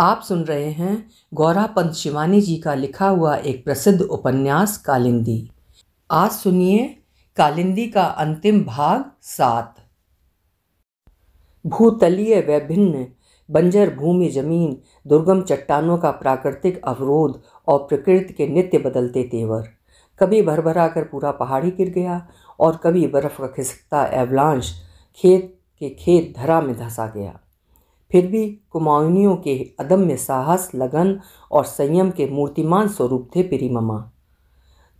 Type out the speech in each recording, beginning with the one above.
आप सुन रहे हैं गौरा पंत शिवानी जी का लिखा हुआ एक प्रसिद्ध उपन्यास कालिंदी आज सुनिए कालिंदी का अंतिम भाग सात भूतलीय वैभिन्न बंजर भूमि जमीन दुर्गम चट्टानों का प्राकृतिक अवरोध और प्रकृति के नित्य बदलते तेवर कभी भरभरा कर पूरा पहाड़ी गिर गया और कभी बर्फ का खिसकता एवलांश खेत के खेत धरा में धंसा गया फिर भी कुमाऊनियों के अदम्य साहस लगन और संयम के मूर्तिमान स्वरूप थे ममा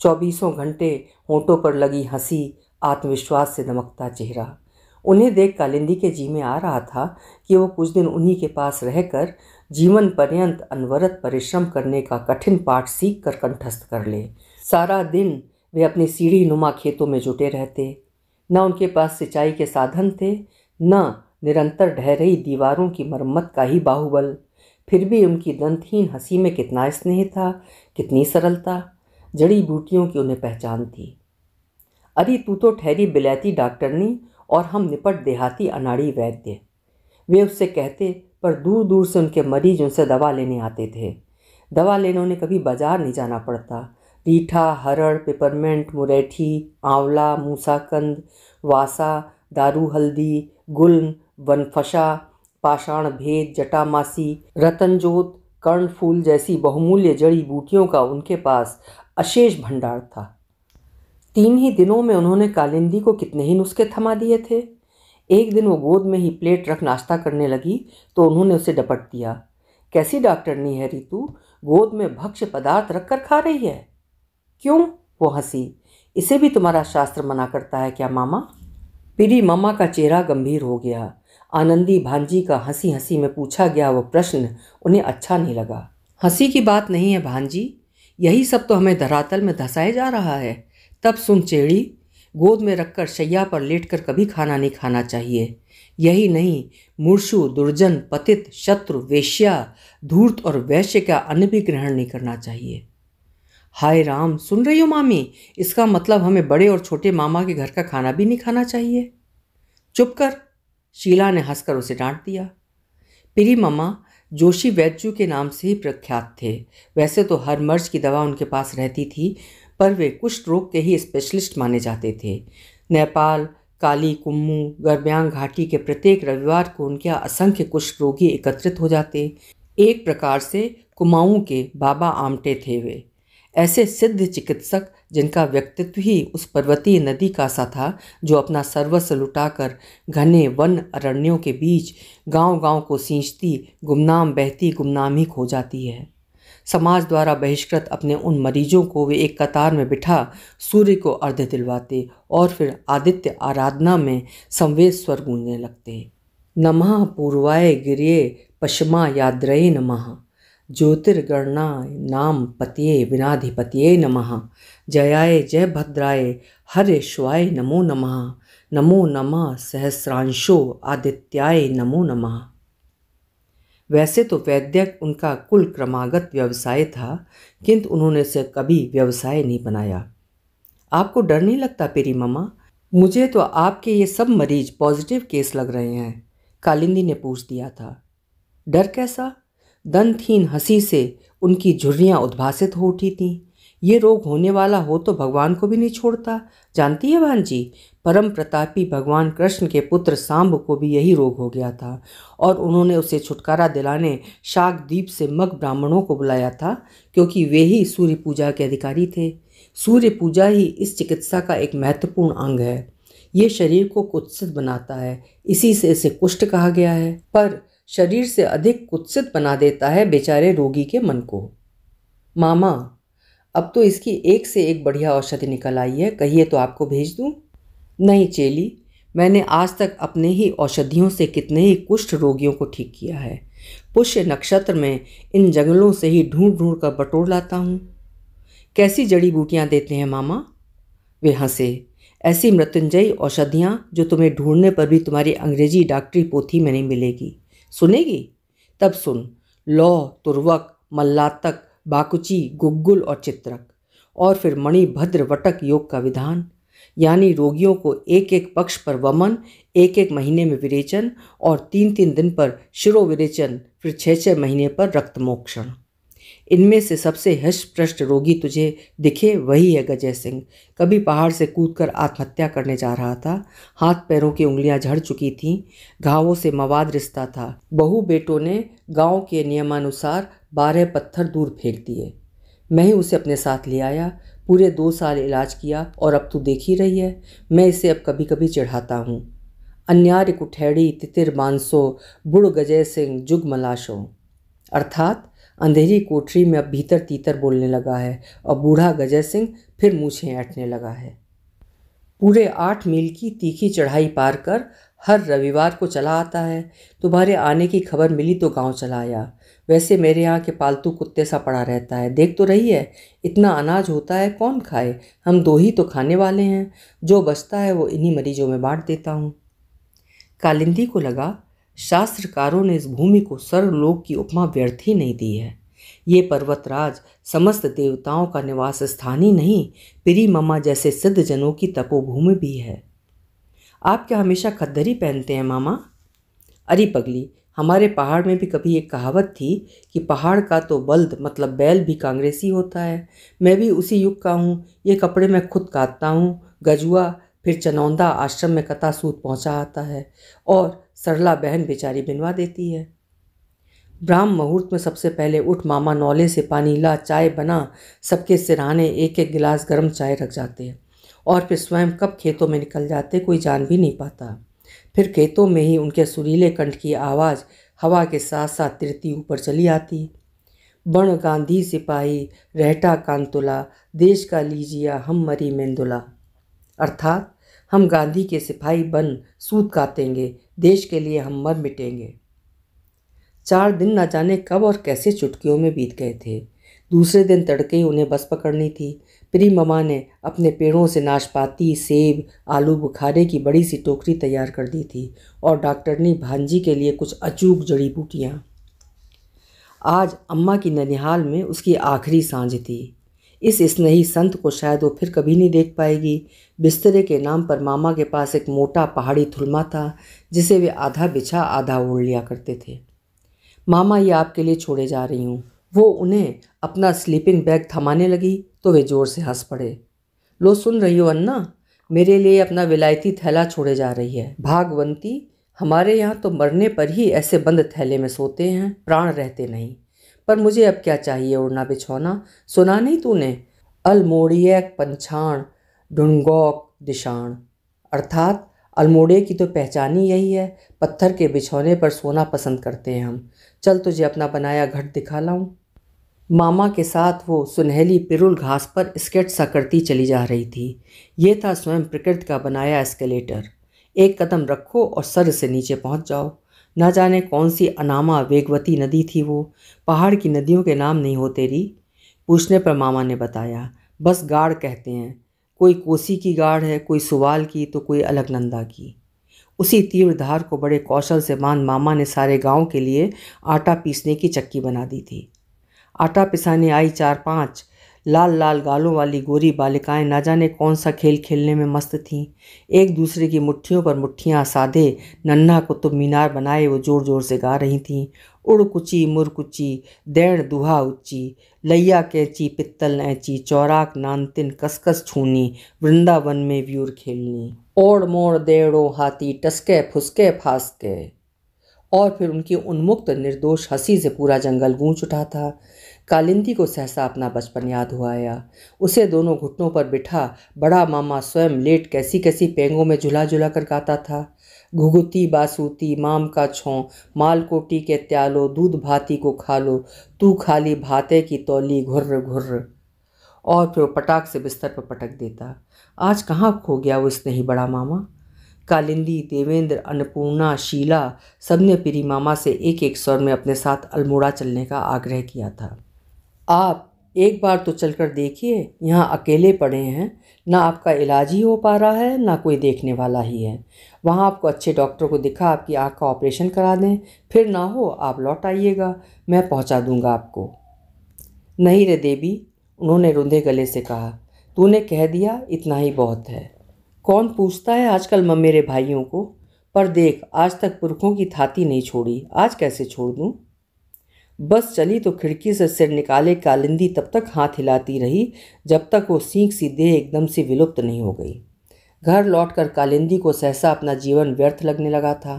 चौबीसों घंटे होंठों पर लगी हंसी आत्मविश्वास से दमकता चेहरा उन्हें देख कालिंदी के जी में आ रहा था कि वो कुछ दिन उन्हीं के पास रहकर जीवन पर्यंत अनवरत परिश्रम करने का कठिन पाठ सीख कर कंठस्थ कर ले सारा दिन वे अपनी सीढ़ी नुमा खेतों में जुटे रहते न उनके पास सिंचाई के साधन थे न निरंतर ढह रही दीवारों की मरम्मत का ही बाहुबल फिर भी उनकी दंतहीन हंसी में कितना स्नेह था कितनी सरलता जड़ी बूटियों की उन्हें पहचान थी अरे तू तो ठहरी बिलैती डॉक्टरनी और हम निपट देहाती अनाड़ी वैद्य वे उससे कहते पर दूर दूर से उनके मरीज उनसे दवा लेने आते थे दवा लेने उन्हें कभी बाजार नहीं जाना पड़ता रीठा हरड़ पेपरमेंट मुरैठी आंवला मूसाकंद वासा दारू हल्दी गुल्म वनफशा पाषाण भेद जटामासी रतनजोत कर्णफूल जैसी बहुमूल्य जड़ी बूटियों का उनके पास अशेष भंडार था तीन ही दिनों में उन्होंने कालिंदी को कितने ही नुस्खे थमा दिए थे एक दिन वो गोद में ही प्लेट रख नाश्ता करने लगी तो उन्होंने उसे डपट दिया कैसी डॉक्टरनी है रितु गोद में भक्ष्य पदार्थ रखकर खा रही है क्यों वो हंसी इसे भी तुम्हारा शास्त्र मना करता है क्या मामा पीरी मामा का चेहरा गंभीर हो गया आनंदी भांजी का हंसी हंसी में पूछा गया वो प्रश्न उन्हें अच्छा नहीं लगा हंसी की बात नहीं है भांजी यही सब तो हमें धरातल में धसाए जा रहा है तब सुन चेड़ी गोद में रखकर शैया पर लेटकर कभी खाना नहीं खाना चाहिए यही नहीं मूर्शु दुर्जन पतित शत्रु वेश्या धूर्त और वैश्य का अन्न भी ग्रहण नहीं करना चाहिए हाय राम सुन रही हो मामी इसका मतलब हमें बड़े और छोटे मामा के घर का खाना भी नहीं खाना चाहिए चुप कर शीला ने हंसकर उसे डांट दिया प्री मम्मा जोशी वैद्यू के नाम से ही प्रख्यात थे वैसे तो हर मर्ज की दवा उनके पास रहती थी पर वे कुष्ठ रोग के ही स्पेशलिस्ट माने जाते थे नेपाल काली कुम्मू गर्म्यांग घाटी के प्रत्येक रविवार को उनके असंख्य कुष्ठ रोगी एकत्रित हो जाते एक प्रकार से कुमाऊं के बाबा आमटे थे वे ऐसे सिद्ध चिकित्सक जिनका व्यक्तित्व ही उस पर्वतीय नदी का सा था जो अपना सर्वस्व लुटाकर घने वन अरण्यों के बीच गांव-गांव को सींचती गुमनाम बहती गुमनाम ही खो जाती है समाज द्वारा बहिष्कृत अपने उन मरीजों को वे एक कतार में बिठा सूर्य को अर्ध दिलवाते और फिर आदित्य आराधना में संवेद स्वर गूंजने लगते नमः पूर्वाय गिरे पश्मा याद्रये नमः ज्योतिर्गणनाय नाम पतये विनाधिपतिये नमः जयाय जय भद्राय हरे श्वाय नमो नमः नमो नमः सहस्रांशो आदित्याय नमो नमः वैसे तो वैद्यक उनका कुल क्रमागत व्यवसाय था किंतु उन्होंने से कभी व्यवसाय नहीं बनाया आपको डर नहीं लगता पेरी मामा मुझे तो आपके ये सब मरीज पॉजिटिव केस लग रहे हैं कालिंदी ने पूछ दिया था डर कैसा दंतहीन हंसी से उनकी झुर्रियाँ उद्भासित हो उठी थीं ये रोग होने वाला हो तो भगवान को भी नहीं छोड़ता जानती है भान जी परम प्रतापी भगवान कृष्ण के पुत्र सांब को भी यही रोग हो गया था और उन्होंने उसे छुटकारा दिलाने शाक द्वीप से मग ब्राह्मणों को बुलाया था क्योंकि वे ही सूर्य पूजा के अधिकारी थे सूर्य पूजा ही इस चिकित्सा का एक महत्वपूर्ण अंग है ये शरीर को कुत्सित बनाता है इसी से इसे कुष्ठ कहा गया है पर शरीर से अधिक कुत्सित बना देता है बेचारे रोगी के मन को मामा अब तो इसकी एक से एक बढ़िया औषधि निकल आई है कहिए तो आपको भेज दूँ नहीं चेली मैंने आज तक अपने ही औषधियों से कितने ही कुष्ठ रोगियों को ठीक किया है पुष्य नक्षत्र में इन जंगलों से ही ढूंढ ढूंढ कर बटोर लाता हूँ कैसी जड़ी बूटियाँ देते हैं मामा वे हंसे ऐसी मृत्युंजयी औषधियाँ जो तुम्हें ढूंढने पर भी तुम्हारी अंग्रेजी डॉक्टरी पोथी में नहीं मिलेगी सुनेगी तब सुन लौ तुर्वक मल्लातक बाकुची गुग्गुल और चित्रक और फिर मणिभद्र वटक योग का विधान यानी रोगियों को एक एक पक्ष पर वमन एक एक महीने में विरेचन और तीन तीन दिन पर शिरो विरेचन फिर छः छः महीने पर रक्तमोक्षण इनमें से सबसे हृष्ट रोगी तुझे दिखे वही है गजय सिंह कभी पहाड़ से कूदकर आत्महत्या करने जा रहा था हाथ पैरों की उंगलियां झड़ चुकी थीं घावों से मवाद रिश्ता था बहु बेटों ने गांव के नियमानुसार बारह पत्थर दूर फेंक दिए मैं ही उसे अपने साथ ले आया पूरे दो साल इलाज किया और अब तू देख ही रही है मैं इसे अब कभी कभी चढ़ाता हूँ अन्यार कुठैड़ी तितिर मानसो बुढ़ गजय सिंह जुग मलाशो अर्थात अंधेरी कोठरी में अब भीतर तीतर बोलने लगा है और बूढ़ा गजय सिंह फिर मूछें ऐटने लगा है पूरे आठ मील की तीखी चढ़ाई पार कर हर रविवार को चला आता है तुम्हारे आने की खबर मिली तो गांव चला आया वैसे मेरे यहाँ के पालतू कुत्ते सा पड़ा रहता है देख तो रही है इतना अनाज होता है कौन खाए हम दो ही तो खाने वाले हैं जो बचता है वो इन्हीं मरीजों में बांट देता हूँ कालिंदी को लगा शास्त्रकारों ने इस भूमि को सर्वलोक की उपमा व्यर्थ ही नहीं दी है ये पर्वतराज समस्त देवताओं का निवास स्थान ही नहीं पिरी मामा जैसे सिद्ध जनों की तपोभूमि भी है आप क्या हमेशा खद्दरी पहनते हैं मामा अरे पगली हमारे पहाड़ में भी कभी एक कहावत थी कि पहाड़ का तो बल्द मतलब बैल भी कांग्रेसी होता है मैं भी उसी युग का हूँ ये कपड़े मैं खुद काटता हूँ गजुआ फिर चनौंदा आश्रम में कथा सूत पहुँचा आता है और सरला बहन बेचारी बिनवा देती है ब्राह्म मुहूर्त में सबसे पहले उठ मामा नौले से पानी ला चाय बना सबके सिराने एक एक गिलास गर्म चाय रख जाते हैं और फिर स्वयं कब खेतों में निकल जाते कोई जान भी नहीं पाता फिर खेतों में ही उनके सुरीले कंठ की आवाज़ हवा के साथ साथ तिरती ऊपर चली आती बण गांधी सिपाही रहटा कांतुला देश का लीजिया हम मरी मेंदुला अर्थात हम गांधी के सिपाही बन सूत काटेंगे देश के लिए हम मर मिटेंगे चार दिन न जाने कब और कैसे चुटकियों में बीत गए थे दूसरे दिन तड़के ही उन्हें बस पकड़नी थी प्री ममा ने अपने पेड़ों से नाशपाती सेब आलू बुखारे की बड़ी सी टोकरी तैयार कर दी थी और डॉक्टर ने भांजी के लिए कुछ अचूक जड़ी बूटियाँ आज अम्मा की ननिहाल में उसकी आखिरी सांझ थी इस स्नेही संत को शायद वो फिर कभी नहीं देख पाएगी बिस्तरे के नाम पर मामा के पास एक मोटा पहाड़ी थुलमा था जिसे वे आधा बिछा आधा ओढ़ लिया करते थे मामा ये आपके लिए छोड़े जा रही हूँ वो उन्हें अपना स्लीपिंग बैग थमाने लगी तो वे ज़ोर से हंस पड़े लो सुन रही हो अन्ना मेरे लिए अपना विलायती थैला छोड़े जा रही है भागवंती हमारे यहाँ तो मरने पर ही ऐसे बंद थैले में सोते हैं प्राण रहते नहीं पर मुझे अब क्या चाहिए उड़ना बिछौना सुना नहीं तूने अलमोड़ियक पंछाण ढुंगोक दिशाण अर्थात अल्मोड़े की तो पहचान ही यही है पत्थर के बिछौने पर सोना पसंद करते हैं हम चल तुझे अपना बनाया घट दिखा लाऊं मामा के साथ वो सुनहली पिरुल घास पर स्केट सा करती चली जा रही थी ये था स्वयं प्रकृति का बनाया एस्केलेटर एक कदम रखो और सर से नीचे पहुंच जाओ ना जाने कौन सी अनामा वेगवती नदी थी वो पहाड़ की नदियों के नाम नहीं होते री पूछने पर मामा ने बताया बस गाढ़ कहते हैं कोई कोसी की गाढ़ है कोई सुवाल की तो कोई अलगनंदा की उसी तीव्र धार को बड़े कौशल से मान मामा ने सारे गांव के लिए आटा पीसने की चक्की बना दी थी आटा पिसाने आई चार पांच लाल लाल गालों वाली गोरी बालिकाएं ना जाने कौन सा खेल खेलने में मस्त थीं एक दूसरे की मुट्ठियों पर मुट्ठियां साधे नन्हा कुतुब मीनार बनाए वो जोर जोर से गा रही थीं उड़ कुची मुर कुची दैण दुहा उच्ची लैया कैची पित्तल ऐची चौराक नानतिन कसकस छूनी वृंदावन में व्यूर खेलनी ओड़ मोड़ देड़ो हाथी टसके फुसके फासके और फिर उनकी उन्मुक्त निर्दोष हंसी से पूरा जंगल गूंज उठा था कालिंदी को सहसा अपना बचपन याद हुआ आया उसे दोनों घुटनों पर बिठा बड़ा मामा स्वयं लेट कैसी कैसी पेंगों में झुला झुला कर गाता था घुगुती बासूती माम का छों मालकोटी के त्यालो दूध भाती को खा लो तू खाली भाते की तौली घुर्र घुर्र और फिर पटाख से बिस्तर पर पटक देता आज कहाँ खो गया वो इसने ही बड़ा मामा कालिंदी देवेंद्र अन्नपूर्णा शीला सबने पीरी मामा से एक एक स्वर में अपने साथ अल्मोड़ा चलने का आग्रह किया था आप एक बार तो चल कर देखिए यहाँ अकेले पड़े हैं ना आपका इलाज ही हो पा रहा है ना कोई देखने वाला ही है वहाँ आपको अच्छे डॉक्टर को दिखा आपकी आँख का ऑपरेशन करा दें फिर ना हो आप लौट आइएगा मैं पहुँचा दूँगा आपको नहीं रे देवी उन्होंने रुंधे गले से कहा तूने कह दिया इतना ही बहुत है कौन पूछता है आजकल मेरे भाइयों को पर देख आज तक पुरखों की थाती नहीं छोड़ी आज कैसे छोड़ दूँ बस चली तो खिड़की से सिर निकाले कालिंदी तब तक हाथ हिलाती रही जब तक वो सीख सी देह एकदम से विलुप्त नहीं हो गई घर लौटकर कालिंदी को सहसा अपना जीवन व्यर्थ लगने लगा था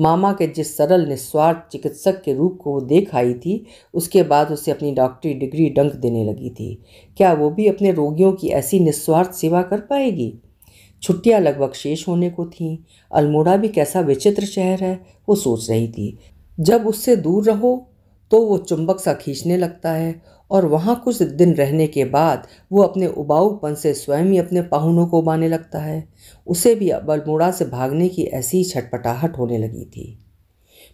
मामा के जिस सरल निस्वार्थ चिकित्सक के रूप को वो देख आई थी उसके बाद उसे अपनी डॉक्टरी डिग्री डंक देने लगी थी क्या वो भी अपने रोगियों की ऐसी निस्वार्थ सेवा कर पाएगी छुट्टियां लगभग शेष होने को थीं अल्मोड़ा भी कैसा विचित्र शहर है वो सोच रही थी जब उससे दूर रहो तो वो चुंबक सा खींचने लगता है और वहाँ कुछ दिन रहने के बाद वो अपने उबाऊपन से स्वयं ही अपने पाहुनों को उबाने लगता है उसे भी अल्मोड़ा से भागने की ऐसी छटपटाहट होने लगी थी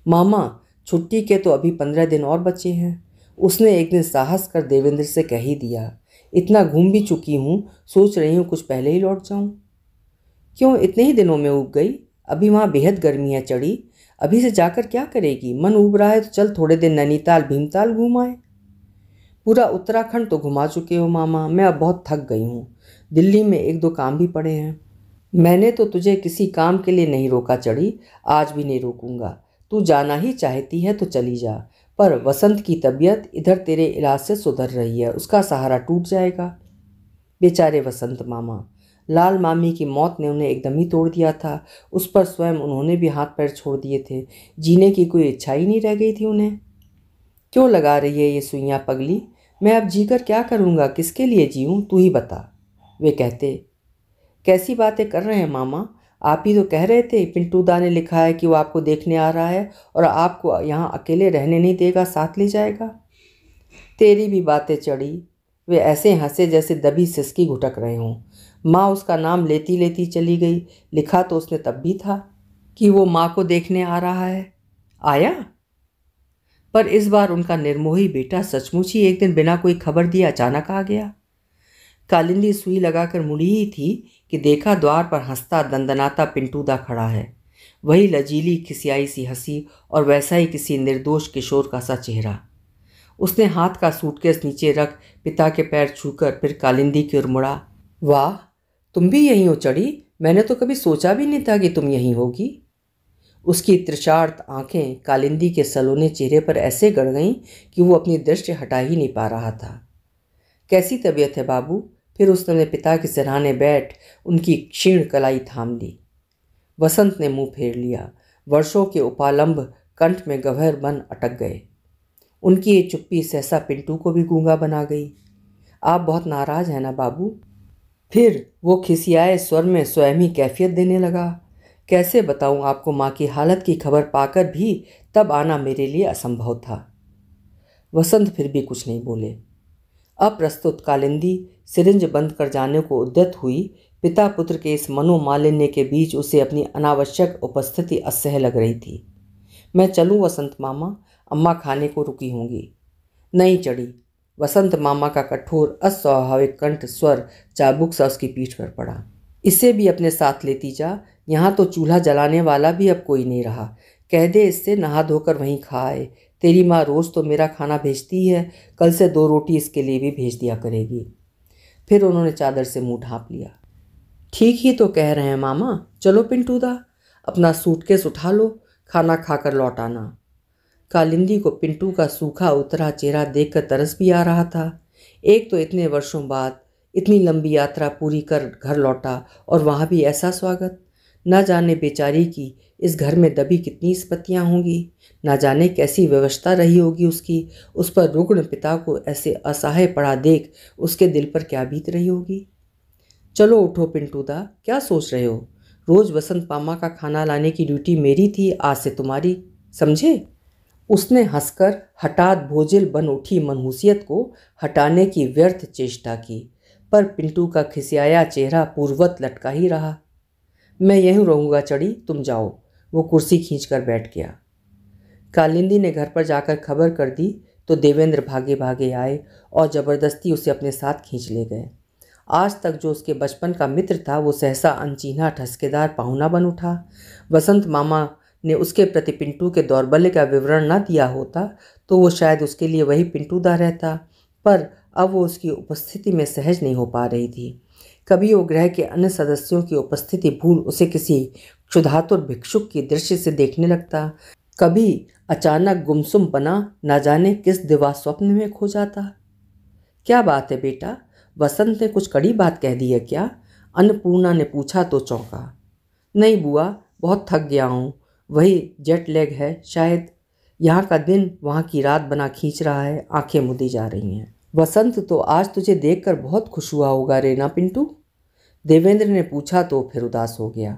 मामा छुट्टी के तो अभी पंद्रह दिन और बचे हैं उसने एक दिन साहस कर देवेंद्र से कह ही दिया इतना घूम भी चुकी हूँ सोच रही हूँ कुछ पहले ही लौट जाऊँ क्यों इतने ही दिनों में उग गई अभी वहाँ बेहद गर्मियाँ चढ़ी अभी से जाकर क्या करेगी मन उब रहा है तो चल थोड़े दिन नैनीताल भीमताल घूमाएं पूरा उत्तराखंड तो घुमा चुके हो मामा मैं अब बहुत थक गई हूँ दिल्ली में एक दो काम भी पड़े हैं मैंने तो तुझे किसी काम के लिए नहीं रोका चढ़ी आज भी नहीं रोकूंगा तू जाना ही चाहती है तो चली जा पर वसंत की तबीयत इधर तेरे इलाज से सुधर रही है उसका सहारा टूट जाएगा बेचारे वसंत मामा लाल मामी की मौत ने उन्हें एकदम ही तोड़ दिया था उस पर स्वयं उन्होंने भी हाथ पैर छोड़ दिए थे जीने की कोई इच्छा ही नहीं रह गई थी उन्हें क्यों लगा रही है ये सुइयाँ पगली मैं अब जीकर क्या करूँगा किसके लिए जीऊँ तू ही बता वे कहते कैसी बातें कर रहे हैं मामा आप ही तो कह रहे थे पिंटू दा ने लिखा है कि वो आपको देखने आ रहा है और आपको यहाँ अकेले रहने नहीं देगा साथ ले जाएगा तेरी भी बातें चढ़ी वे ऐसे हंसे जैसे दबी सिसकी घुटक रहे हों माँ उसका नाम लेती लेती चली गई लिखा तो उसने तब भी था कि वो माँ को देखने आ रहा है आया पर इस बार उनका निर्मोही बेटा सचमुच ही एक दिन बिना कोई खबर दिए अचानक आ गया कालिंदी सुई लगाकर मुड़ी ही थी कि देखा द्वार पर हंसता दंदनाता पिंटूदा खड़ा है वही लजीली खिसियाई सी हंसी और वैसा ही किसी निर्दोष किशोर का सा चेहरा उसने हाथ का सूटकेस नीचे रख पिता के पैर छूकर फिर कालिंदी की ओर मुड़ा वाह तुम भी यहीं हो चढ़ी मैंने तो कभी सोचा भी नहीं था कि तुम यहीं होगी उसकी त्रिषार्थ आंखें कालिंदी के सलोने चेहरे पर ऐसे गड़ गईं कि वो अपनी दृष्टि हटा ही नहीं पा रहा था कैसी तबीयत है बाबू फिर उसने पिता के सिरहाने बैठ उनकी क्षीण कलाई थाम ली वसंत ने मुंह फेर लिया वर्षों के उपालंब कंठ में गभर बन अटक गए उनकी ये चुप्पी सहसा पिंटू को भी गूंगा बना गई आप बहुत नाराज़ हैं ना बाबू फिर वो खिसियाए स्वर में स्वयं ही कैफियत देने लगा कैसे बताऊं आपको माँ की हालत की खबर पाकर भी तब आना मेरे लिए असंभव था वसंत फिर भी कुछ नहीं बोले अप्रस्तुत कालिंदी सिरिंज बंद कर जाने को उद्यत हुई पिता पुत्र के इस मनोमालिन्य के बीच उसे अपनी अनावश्यक उपस्थिति असह्य लग रही थी मैं चलूं वसंत मामा अम्मा खाने को रुकी होंगी नहीं चढ़ी वसंत मामा का कठोर अस्वाभाविक कंठ स्वर चाबुक सा उसकी पीठ पर पड़ा इसे भी अपने साथ लेती जा यहाँ तो चूल्हा जलाने वाला भी अब कोई नहीं रहा कह दे इससे नहा धोकर वहीं खाए तेरी माँ रोज़ तो मेरा खाना भेजती है कल से दो रोटी इसके लिए भी भेज दिया करेगी फिर उन्होंने चादर से मुंह ढाँप लिया ठीक ही तो कह रहे हैं मामा चलो पिंटूदा अपना सूटकेस उठा लो खाना खाकर लौट आना कालिंदी को पिंटू का सूखा उतरा चेहरा देखकर तरस भी आ रहा था एक तो इतने वर्षों बाद इतनी लंबी यात्रा पूरी कर घर लौटा और वहाँ भी ऐसा स्वागत न जाने बेचारी की इस घर में दबी कितनी स्पत्तियाँ होंगी न जाने कैसी व्यवस्था रही होगी उसकी उस पर रुग्ण पिता को ऐसे असहाय पड़ा देख उसके दिल पर क्या बीत रही होगी चलो उठो पिंटूदा क्या सोच रहे हो रोज़ वसंत पामा का खाना लाने की ड्यूटी मेरी थी आज से तुम्हारी समझे उसने हंसकर हठात भोजिल बन उठी मनहूसियत को हटाने की व्यर्थ चेष्टा की पर पिंटू का खिसियाया चेहरा पूर्वत लटका ही रहा मैं यहीं रहूँगा चढ़ी तुम जाओ वो कुर्सी खींच कर बैठ गया कालिंदी ने घर पर जाकर खबर कर दी तो देवेंद्र भागे भागे आए और ज़बरदस्ती उसे अपने साथ खींच ले गए आज तक जो उसके बचपन का मित्र था वो सहसा अनचीना ठसकेदार पाहुना बन उठा बसंत मामा ने उसके प्रति पिंटू के दौरबल्य का विवरण न दिया होता तो वो शायद उसके लिए वही पिंटूदा रहता पर अब वो उसकी उपस्थिति में सहज नहीं हो पा रही थी कभी वो ग्रह के अन्य सदस्यों की उपस्थिति भूल उसे किसी क्षुधातुर भिक्षुक की दृश्य से देखने लगता कभी अचानक गुमसुम बना ना जाने किस दिवा स्वप्न में खो जाता क्या बात है बेटा वसंत ने कुछ कड़ी बात कह दी है क्या अन्नपूर्णा ने पूछा तो चौंका नहीं बुआ बहुत थक गया हूँ वही जेट लैग है शायद यहाँ का दिन वहाँ की रात बना खींच रहा है आंखें मुदी जा रही हैं वसंत तो आज तुझे देखकर बहुत खुश हुआ होगा रेना पिंटू देवेंद्र ने पूछा तो फिर उदास हो गया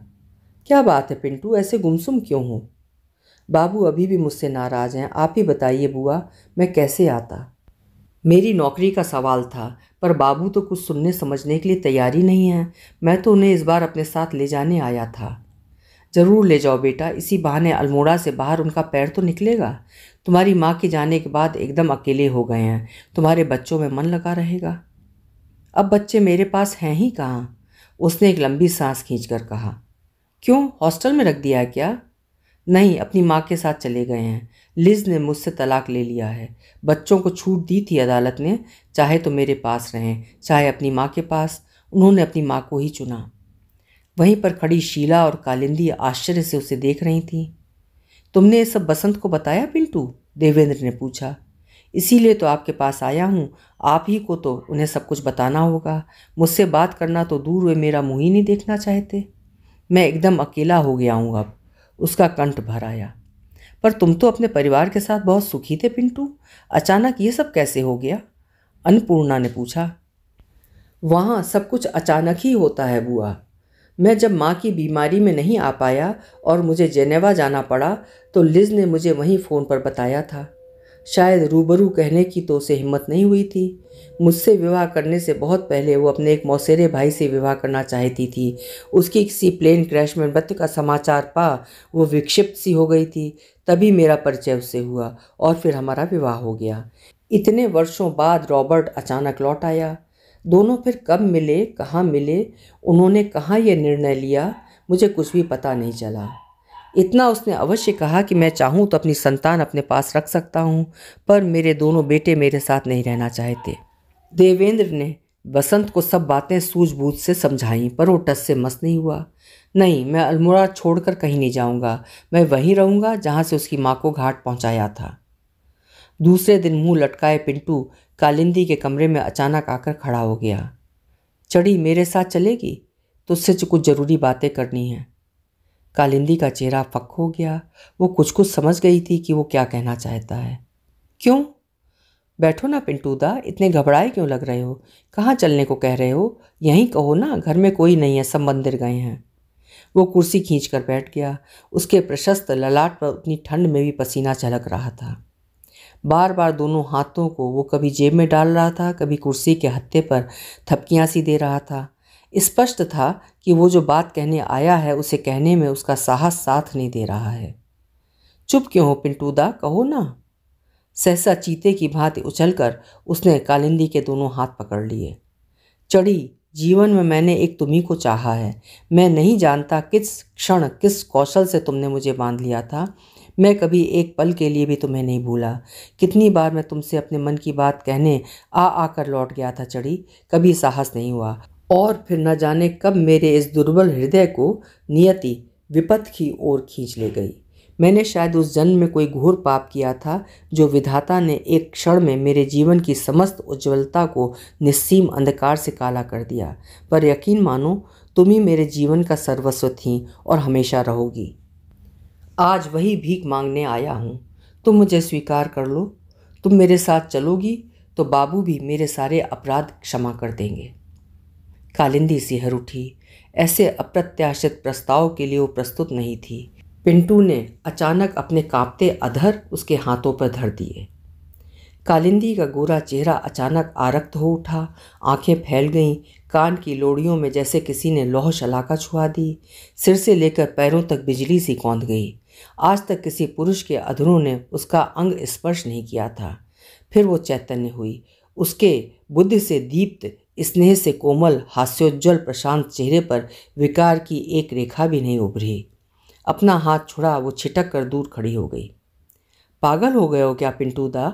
क्या बात है पिंटू ऐसे गुमसुम क्यों हो बाबू अभी भी मुझसे नाराज़ हैं आप ही बताइए बुआ मैं कैसे आता मेरी नौकरी का सवाल था पर बाबू तो कुछ सुनने समझने के लिए तैयारी नहीं है मैं तो उन्हें इस बार अपने साथ ले जाने आया था ज़रूर ले जाओ बेटा इसी बहाने अल्मोड़ा से बाहर उनका पैर तो निकलेगा तुम्हारी माँ के जाने के बाद एकदम अकेले हो गए हैं तुम्हारे बच्चों में मन लगा रहेगा अब बच्चे मेरे पास हैं ही कहाँ उसने एक लंबी सांस खींच कर कहा क्यों हॉस्टल में रख दिया है क्या नहीं अपनी माँ के साथ चले गए हैं लिज ने मुझसे तलाक ले लिया है बच्चों को छूट दी थी अदालत ने चाहे तो मेरे पास रहें चाहे अपनी माँ के पास उन्होंने अपनी माँ को ही चुना वहीं पर खड़ी शीला और कालिंदी आश्चर्य से उसे देख रही थीं तुमने ये सब बसंत को बताया पिंटू देवेंद्र ने पूछा इसीलिए तो आपके पास आया हूँ आप ही को तो उन्हें सब कुछ बताना होगा मुझसे बात करना तो दूर वे मेरा मुँह ही नहीं देखना चाहते मैं एकदम अकेला हो गया हूँ अब उसका कंठ भर आया पर तुम तो अपने परिवार के साथ बहुत सुखी थे पिंटू अचानक ये सब कैसे हो गया अन्नपूर्णा ने पूछा वहाँ सब कुछ अचानक ही होता है बुआ मैं जब माँ की बीमारी में नहीं आ पाया और मुझे जेनेवा जाना पड़ा तो लिज ने मुझे वहीं फ़ोन पर बताया था शायद रूबरू कहने की तो उसे हिम्मत नहीं हुई थी मुझसे विवाह करने से बहुत पहले वो अपने एक मौसेरे भाई से विवाह करना चाहती थी उसकी किसी प्लेन क्रैश में मृत्यु का समाचार पा वो विक्षिप्त सी हो गई थी तभी मेरा परिचय उससे हुआ और फिर हमारा विवाह हो गया इतने वर्षों बाद रॉबर्ट अचानक लौट आया दोनों फिर कब मिले कहाँ मिले उन्होंने कहाँ यह निर्णय लिया मुझे कुछ भी पता नहीं चला इतना उसने अवश्य कहा कि मैं चाहूँ तो अपनी संतान अपने पास रख सकता हूँ पर मेरे दोनों बेटे मेरे साथ नहीं रहना चाहते देवेंद्र ने बसंत को सब बातें सूझबूझ से समझाईं पर वो टस से मस नहीं हुआ नहीं मैं अल्मोड़ा छोड़कर कहीं नहीं जाऊँगा मैं वहीं रहूँगा जहाँ से उसकी माँ को घाट पहुँचाया था दूसरे दिन मुंह लटकाए पिंटू कालिंदी के कमरे में अचानक आकर खड़ा हो गया चढ़ी मेरे साथ चलेगी तो उससे कुछ ज़रूरी बातें करनी हैं कालिंदी का चेहरा फक हो गया वो कुछ कुछ समझ गई थी कि वो क्या कहना चाहता है क्यों बैठो ना पिंटूदा इतने घबराए क्यों लग रहे हो कहाँ चलने को कह रहे हो यहीं कहो ना घर में कोई नहीं है सब मंदिर गए हैं वो कुर्सी खींच कर बैठ गया उसके प्रशस्त ललाट पर उतनी ठंड में भी पसीना झलक रहा था बार बार दोनों हाथों को वो कभी जेब में डाल रहा था कभी कुर्सी के हत्ते पर थपकियाँ सी दे रहा था स्पष्ट था कि वो जो बात कहने आया है उसे कहने में उसका साहस साथ नहीं दे रहा है चुप क्यों हो पिंटूदा कहो ना सहसा चीते की भांति उछलकर उसने कालिंदी के दोनों हाथ पकड़ लिए चढ़ी जीवन में मैंने एक तुम्ही को चाहा है मैं नहीं जानता किस क्षण किस कौशल से तुमने मुझे बांध लिया था मैं कभी एक पल के लिए भी तुम्हें नहीं भूला कितनी बार मैं तुमसे अपने मन की बात कहने आ आकर लौट गया था चढ़ी कभी साहस नहीं हुआ और फिर न जाने कब मेरे इस दुर्बल हृदय को नियति विपत की ओर खींच ले गई मैंने शायद उस जन्म में कोई घोर पाप किया था जो विधाता ने एक क्षण में मेरे जीवन की समस्त उज्ज्वलता को निस्सीम अंधकार से काला कर दिया पर यकीन मानो तुम ही मेरे जीवन का सर्वस्व थी और हमेशा रहोगी आज वही भीख मांगने आया हूँ तुम मुझे स्वीकार कर लो तुम मेरे साथ चलोगी तो बाबू भी मेरे सारे अपराध क्षमा कर देंगे कालिंदी सिहर उठी ऐसे अप्रत्याशित प्रस्ताव के लिए वो प्रस्तुत नहीं थी पिंटू ने अचानक अपने कांपते अधर उसके हाथों पर धर दिए कालिंदी का गोरा चेहरा अचानक आरक्त हो उठा आंखें फैल गईं कान की लोड़ियों में जैसे किसी ने लौह शलाका छुआ दी सिर से लेकर पैरों तक बिजली सी कौंद गई आज तक किसी पुरुष के अधरों ने उसका अंग स्पर्श नहीं किया था फिर वो चैतन्य हुई उसके बुद्ध से दीप्त स्नेह से कोमल हास्योज्जवल प्रशांत चेहरे पर विकार की एक रेखा भी नहीं उभरी अपना हाथ छुड़ा वो छिटक कर दूर खड़ी हो गई पागल हो गए हो क्या पिंटूदा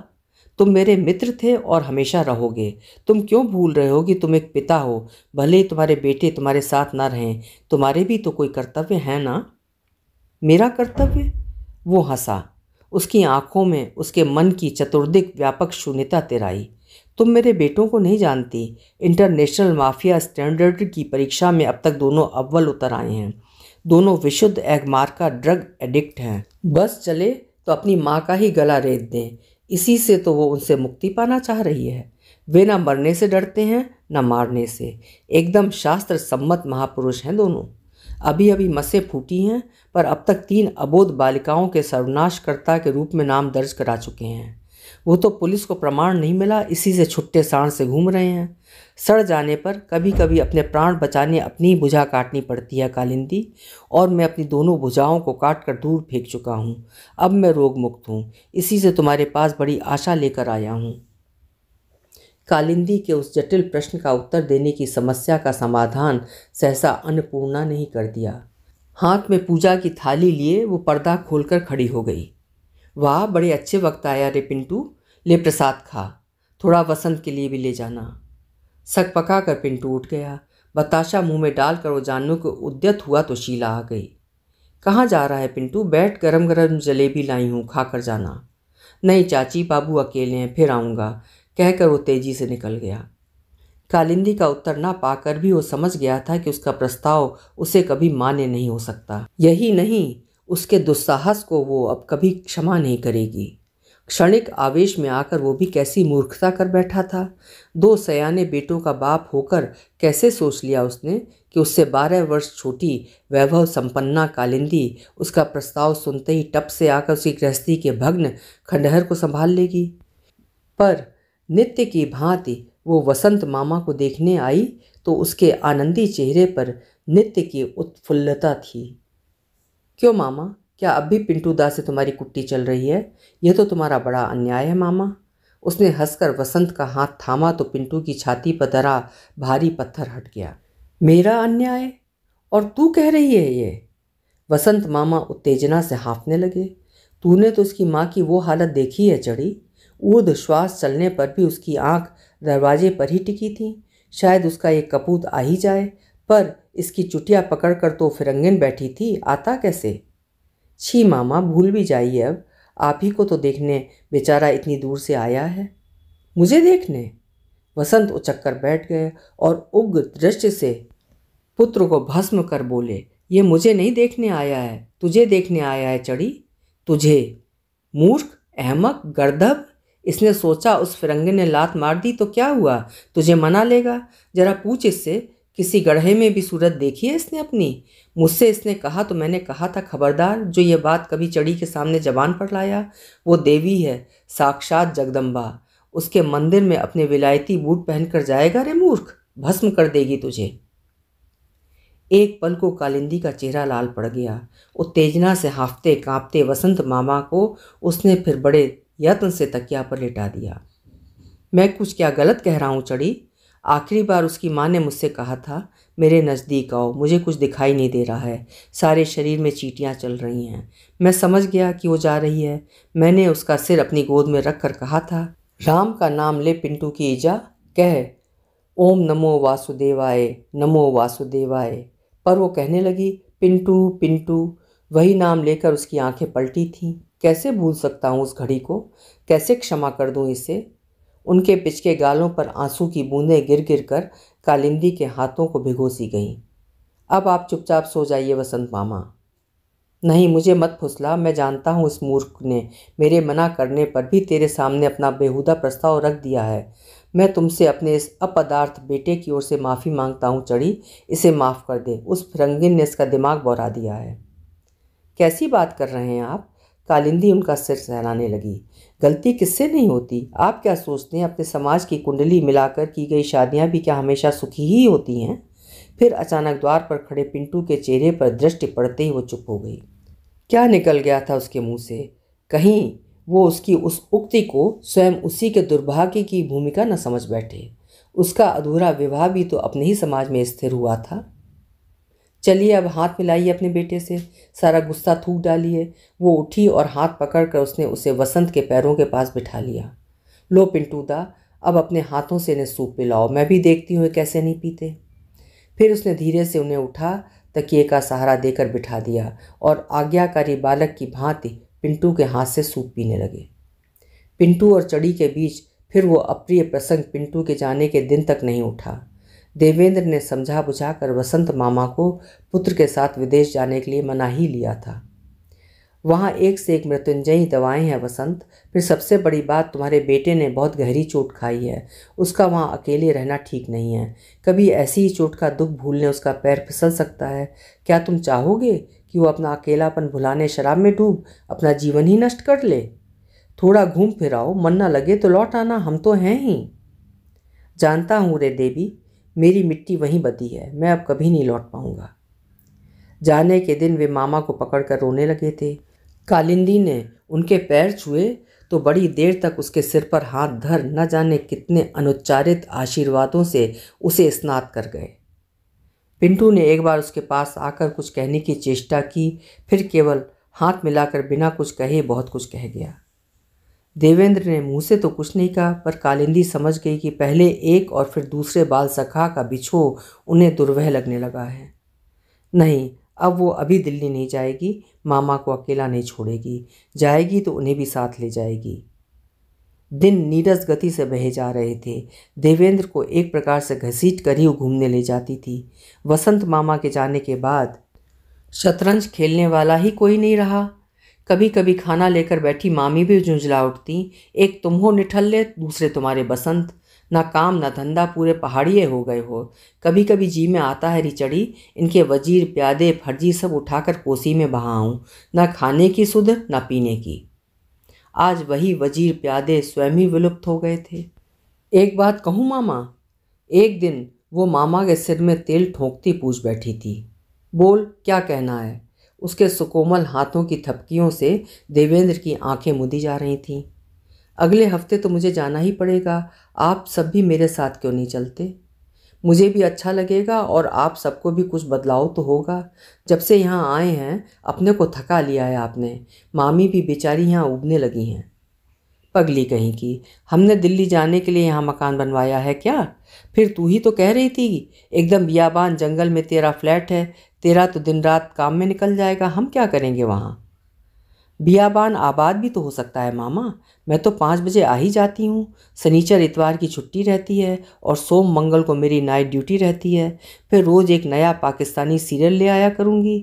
तुम मेरे मित्र थे और हमेशा रहोगे तुम क्यों भूल रहे हो कि तुम एक पिता हो भले तुम्हारे बेटे तुम्हारे साथ ना रहें तुम्हारे भी तो कोई कर्तव्य है ना मेरा कर्तव्य वो हंसा उसकी आंखों में उसके मन की चतुर्दिक व्यापक शून्यता तिराई तुम मेरे बेटों को नहीं जानती इंटरनेशनल माफिया स्टैंडर्ड की परीक्षा में अब तक दोनों अव्वल उतर आए हैं दोनों विशुद्ध एगमार का ड्रग एडिक्ट हैं बस चले तो अपनी माँ का ही गला रेत दें इसी से तो वो उनसे मुक्ति पाना चाह रही है वे न मरने से डरते हैं न मारने से एकदम शास्त्र सम्मत महापुरुष हैं दोनों अभी अभी मसे फूटी हैं पर अब तक तीन अबोध बालिकाओं के सर्वनाशकर्ता के रूप में नाम दर्ज करा चुके हैं वो तो पुलिस को प्रमाण नहीं मिला इसी से छुट्टे सांड से घूम रहे हैं सड़ जाने पर कभी कभी अपने प्राण बचाने अपनी भुजा काटनी पड़ती है कालिंदी और मैं अपनी दोनों भुजाओं को काट कर दूर फेंक चुका हूँ अब मैं रोग मुक्त हूँ इसी से तुम्हारे पास बड़ी आशा लेकर आया हूँ कालिंदी के उस जटिल प्रश्न का उत्तर देने की समस्या का समाधान सहसा अन्नपूर्णा ने ही कर दिया हाथ में पूजा की थाली लिए वो पर्दा खोलकर खड़ी हो गई वाह बड़े अच्छे वक्त आया रे पिंटू ले प्रसाद खा थोड़ा वसंत के लिए भी ले जाना सक पका कर पिंटू उठ गया बताशा मुंह में डालकर वो जानू को उद्यत हुआ तो शीला आ गई कहाँ जा रहा है पिंटू बैठ गरम गरम जलेबी लाई हूँ खाकर जाना नहीं चाची बाबू अकेले हैं फिर आऊँगा कहकर वो तेजी से निकल गया कालिंदी का उत्तर ना पाकर भी वो समझ गया था कि उसका प्रस्ताव उसे कभी मान्य नहीं हो सकता यही नहीं उसके दुस्साहस को वो अब कभी क्षमा नहीं करेगी क्षणिक आवेश में आकर वो भी कैसी मूर्खता कर बैठा था दो सयाने बेटों का बाप होकर कैसे सोच लिया उसने कि उससे बारह वर्ष छोटी वैभव संपन्ना कालिंदी उसका प्रस्ताव सुनते ही टप से आकर उसकी गृहस्थी के भग्न खंडहर को संभाल लेगी पर नित्य की भांति वो वसंत मामा को देखने आई तो उसके आनंदी चेहरे पर नित्य की उत्फुल्लता थी क्यों मामा क्या अब भी पिंटू दा से तुम्हारी कुट्टी चल रही है यह तो तुम्हारा बड़ा अन्याय है मामा उसने हंसकर वसंत का हाथ थामा तो पिंटू की छाती पर धरा भारी पत्थर हट गया मेरा अन्याय और तू कह रही है ये वसंत मामा उत्तेजना से हाँफने लगे तूने तो उसकी माँ की वो हालत देखी है चढ़ी ऊद श्वास चलने पर भी उसकी आँख दरवाजे पर ही टिकी थी शायद उसका एक कपूत आ ही जाए पर इसकी चुटिया पकड़कर तो फिरंगन बैठी थी आता कैसे छी मामा भूल भी जाइए अब आप ही को तो देखने बेचारा इतनी दूर से आया है मुझे देखने वसंत उचक्कर बैठ गए और उग्र दृष्टि से पुत्र को भस्म कर बोले ये मुझे नहीं देखने आया है तुझे देखने आया है चढ़ी तुझे मूर्ख अहमक गर्दब इसने सोचा उस फिरंगे ने लात मार दी तो क्या हुआ तुझे मना लेगा जरा पूछ इससे किसी गढ़े में भी सूरत देखी है इसने अपनी मुझसे इसने कहा तो मैंने कहा था खबरदार जो ये बात कभी चढ़ी के सामने जबान पर लाया वो देवी है साक्षात जगदम्बा उसके मंदिर में अपने विलायती बूट पहनकर जाएगा रे मूर्ख भस्म कर देगी तुझे एक पल को कालिंदी का चेहरा लाल पड़ गया उत्तेजना से हाफते कांपते वसंत मामा को उसने फिर बड़े यत्न से तकिया पर लिटा दिया मैं कुछ क्या गलत कह रहा हूँ चढ़ी आखिरी बार उसकी माँ ने मुझसे कहा था मेरे नज़दीक आओ मुझे कुछ दिखाई नहीं दे रहा है सारे शरीर में चीटियाँ चल रही हैं मैं समझ गया कि वो जा रही है मैंने उसका सिर अपनी गोद में रख कर कहा था राम का नाम ले पिंटू की ईजा कह ओम नमो वासुदेवाय नमो वासुदेवाय पर वो कहने लगी पिंटू पिंटू वही नाम लेकर उसकी आंखें पलटी थीं कैसे भूल सकता हूँ उस घड़ी को कैसे क्षमा कर दूँ इसे उनके पिचके गालों पर आंसू की बूंदें गिर गिर कर कालिंदी के हाथों को भिगोसी गईं अब आप चुपचाप सो जाइए वसंत मामा नहीं मुझे मत फुसला मैं जानता हूँ इस मूर्ख ने मेरे मना करने पर भी तेरे सामने अपना बेहुदा प्रस्ताव रख दिया है मैं तुमसे अपने इस अपदार्थ बेटे की ओर से माफ़ी मांगता हूँ चढ़ी इसे माफ़ कर दे उस फिरंगिन ने इसका दिमाग बौरा दिया है कैसी बात कर रहे हैं आप कालिंदी उनका सिर सहलाने लगी गलती किससे नहीं होती आप क्या सोचते हैं अपने समाज की कुंडली मिलाकर की गई शादियां भी क्या हमेशा सुखी ही होती हैं फिर अचानक द्वार पर खड़े पिंटू के चेहरे पर दृष्टि पड़ते ही वो चुप हो गई क्या निकल गया था उसके मुंह से कहीं वो उसकी उस उक्ति को स्वयं उसी के दुर्भाग्य की भूमिका न समझ बैठे उसका अधूरा विवाह भी तो अपने ही समाज में स्थिर हुआ था चलिए अब हाथ मिलाइए अपने बेटे से सारा गुस्सा थूक डालिए वो उठी और हाथ पकड़कर उसने उसे वसंत के पैरों के पास बिठा लिया लो पिंटूदा अब अपने हाथों से इन्हें सूप पिलाओ मैं भी देखती हूँ कैसे नहीं पीते फिर उसने धीरे से उन्हें उठा तकिए का सहारा देकर बिठा दिया और आज्ञाकारी बालक की भांति पिंटू के हाथ से सूप पीने लगे पिंटू और चड़ी के बीच फिर वो अप्रिय प्रसंग पिंटू के जाने के दिन तक नहीं उठा देवेंद्र ने समझा बुझाकर वसंत मामा को पुत्र के साथ विदेश जाने के लिए मना ही लिया था वहाँ एक से एक मृत्युंजयी दवाएं हैं वसंत फिर सबसे बड़ी बात तुम्हारे बेटे ने बहुत गहरी चोट खाई है उसका वहाँ अकेले रहना ठीक नहीं है कभी ऐसी ही चोट का दुख भूलने उसका पैर फिसल सकता है क्या तुम चाहोगे कि वो अपना अकेलापन भुलाने शराब में डूब अपना जीवन ही नष्ट कर ले थोड़ा घूम फिराओ मन ना लगे तो लौट आना हम तो हैं ही जानता हूँ रे देवी मेरी मिट्टी वहीं बदी है मैं अब कभी नहीं लौट पाऊँगा जाने के दिन वे मामा को पकड़कर रोने लगे थे कालिंदी ने उनके पैर छुए तो बड़ी देर तक उसके सिर पर हाथ धर न जाने कितने अनुच्चारित आशीर्वादों से उसे स्नात कर गए पिंटू ने एक बार उसके पास आकर कुछ कहने की चेष्टा की फिर केवल हाथ मिलाकर बिना कुछ कहे बहुत कुछ कह गया देवेंद्र ने मुंह से तो कुछ नहीं कहा पर कालिंदी समझ गई कि पहले एक और फिर दूसरे बाल सखा का बिछो उन्हें दुर्वह लगने लगा है नहीं अब वो अभी दिल्ली नहीं जाएगी मामा को अकेला नहीं छोड़ेगी जाएगी तो उन्हें भी साथ ले जाएगी दिन नीरस गति से बहे जा रहे थे देवेंद्र को एक प्रकार से घसीट कर ही घूमने ले जाती थी वसंत मामा के जाने के बाद शतरंज खेलने वाला ही कोई नहीं रहा कभी कभी खाना लेकर बैठी मामी भी झुंझला उठती एक तुम हो निठल्ले दूसरे तुम्हारे बसंत ना काम ना धंधा पूरे पहाड़िए हो गए हो कभी कभी जी में आता है रिचड़ी इनके वजीर प्यादे फर्जी सब उठाकर कोसी में बहाऊँ ना खाने की सुध ना पीने की आज वही वजीर प्यादे स्वयं ही विलुप्त हो गए थे एक बात कहूँ मामा एक दिन वो मामा के सिर में तेल ठोंकती पूछ बैठी थी बोल क्या कहना है उसके सुकोमल हाथों की थपकियों से देवेंद्र की आंखें मुदी जा रही थीं अगले हफ्ते तो मुझे जाना ही पड़ेगा आप सब भी मेरे साथ क्यों नहीं चलते मुझे भी अच्छा लगेगा और आप सबको भी कुछ बदलाव तो होगा जब से यहाँ आए हैं अपने को थका लिया है आपने मामी भी बेचारी यहाँ उबने लगी हैं पगली कहीं की हमने दिल्ली जाने के लिए यहाँ मकान बनवाया है क्या फिर तू ही तो कह रही थी एकदम बियाबान जंगल में तेरा फ्लैट है तेरा तो दिन रात काम में निकल जाएगा हम क्या करेंगे वहाँ बियाबान आबाद भी तो हो सकता है मामा मैं तो पाँच बजे आ ही जाती हूँ शनिचर इतवार की छुट्टी रहती है और सोम मंगल को मेरी नाइट ड्यूटी रहती है फिर रोज़ एक नया पाकिस्तानी सीरियल ले आया करूँगी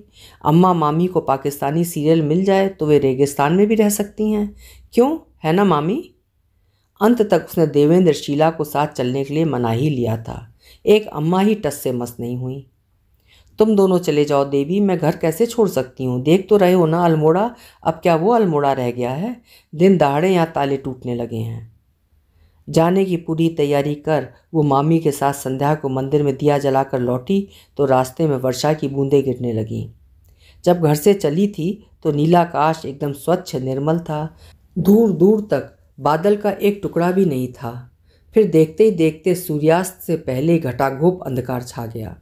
अम्मा मामी को पाकिस्तानी सीरियल मिल जाए तो वे रेगिस्तान में भी रह सकती हैं क्यों है ना मामी अंत तक उसने देवेंद्र शीला को साथ चलने के लिए मना ही लिया था एक अम्मा ही टस से मस नहीं हुई तुम दोनों चले जाओ देवी मैं घर कैसे छोड़ सकती हूँ देख तो रहे हो ना अल्मोड़ा अब क्या वो अल्मोड़ा रह गया है दिन दहाड़े यहाँ ताले टूटने लगे हैं जाने की पूरी तैयारी कर वो मामी के साथ संध्या को मंदिर में दिया जलाकर लौटी तो रास्ते में वर्षा की बूंदें गिरने लगीं जब घर से चली थी तो नीला काश एकदम स्वच्छ निर्मल था दूर दूर तक बादल का एक टुकड़ा भी नहीं था फिर देखते ही देखते सूर्यास्त से पहले घटाघोप अंधकार छा गया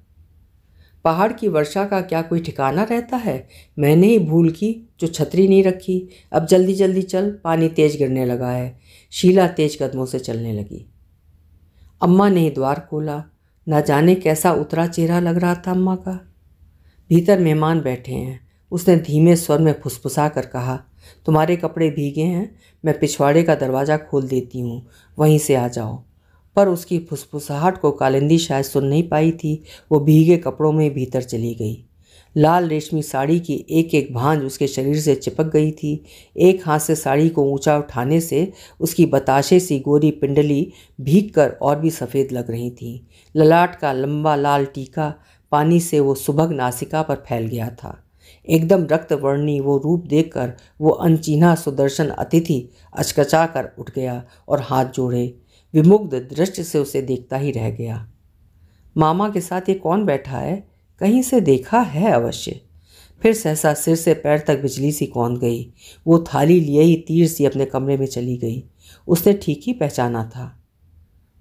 पहाड़ की वर्षा का क्या कोई ठिकाना रहता है मैंने ही भूल की जो छतरी नहीं रखी अब जल्दी जल्दी चल पानी तेज गिरने लगा है शीला तेज कदमों से चलने लगी अम्मा ने द्वार खोला ना जाने कैसा उतरा चेहरा लग रहा था अम्मा का भीतर मेहमान बैठे हैं उसने धीमे स्वर में फुसफुसा कर कहा तुम्हारे कपड़े भीगे हैं मैं पिछवाड़े का दरवाज़ा खोल देती हूँ वहीं से आ जाओ पर उसकी फुसफुसाहट को कालिंदी शायद सुन नहीं पाई थी वो भीगे कपड़ों में भीतर चली गई लाल रेशमी साड़ी की एक एक भांज उसके शरीर से चिपक गई थी एक हाथ से साड़ी को ऊंचा उठाने से उसकी बताशे सी गोरी पिंडली भीग कर और भी सफ़ेद लग रही थी ललाट का लंबा लाल टीका पानी से वो सुबह नासिका पर फैल गया था एकदम रक्त वर्णी वो रूप देखकर वो अनचिन्हा सुदर्शन अतिथि अचकचा कर उठ गया और हाथ जोड़े विमुग्ध दृष्टि से उसे देखता ही रह गया मामा के साथ ये कौन बैठा है कहीं से देखा है अवश्य फिर सहसा सिर से पैर तक बिजली सी कौन गई वो थाली लिए ही तीर सी अपने कमरे में चली गई उसने ठीक ही पहचाना था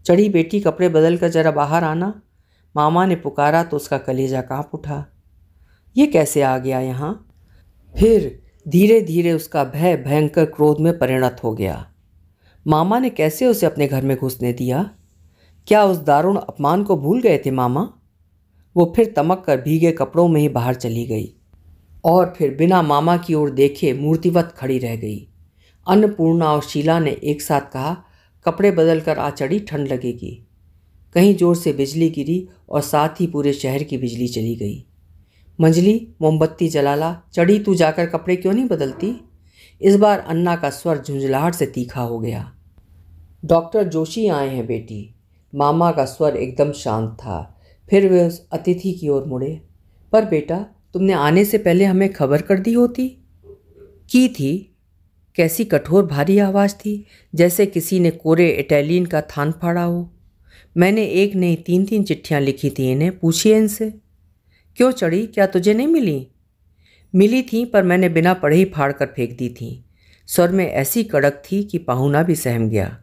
चढ़ी बेटी कपड़े बदल कर जरा बाहर आना मामा ने पुकारा तो उसका कलेजा काँप उठा ये कैसे आ गया यहाँ फिर धीरे धीरे उसका भय भयंकर क्रोध में परिणत हो गया मामा ने कैसे उसे अपने घर में घुसने दिया क्या उस दारुण अपमान को भूल गए थे मामा वो फिर तमक कर भीगे कपड़ों में ही बाहर चली गई और फिर बिना मामा की ओर देखे मूर्तिवत खड़ी रह गई अन्नपूर्णा और शीला ने एक साथ कहा कपड़े बदल कर आ चढ़ी ठंड लगेगी कहीं जोर से बिजली गिरी और साथ ही पूरे शहर की बिजली चली गई मंजली मोमबत्ती जलाला चढ़ी तू जाकर कपड़े क्यों नहीं बदलती इस बार अन्ना का स्वर झुंझलाहट से तीखा हो गया डॉक्टर जोशी आए हैं बेटी मामा का स्वर एकदम शांत था फिर वे उस अतिथि की ओर मुड़े पर बेटा तुमने आने से पहले हमें खबर कर दी होती की थी कैसी कठोर भारी आवाज़ थी जैसे किसी ने कोरे इटैलियन का थान फाड़ा हो मैंने एक नहीं तीन तीन चिट्ठियाँ लिखी थी इन्हें पूछिए इनसे क्यों चढ़ी क्या तुझे नहीं मिली मिली थी पर मैंने बिना पढ़े ही फाड़ कर फेंक दी थी स्वर में ऐसी कड़क थी कि पाहुना भी सहम गया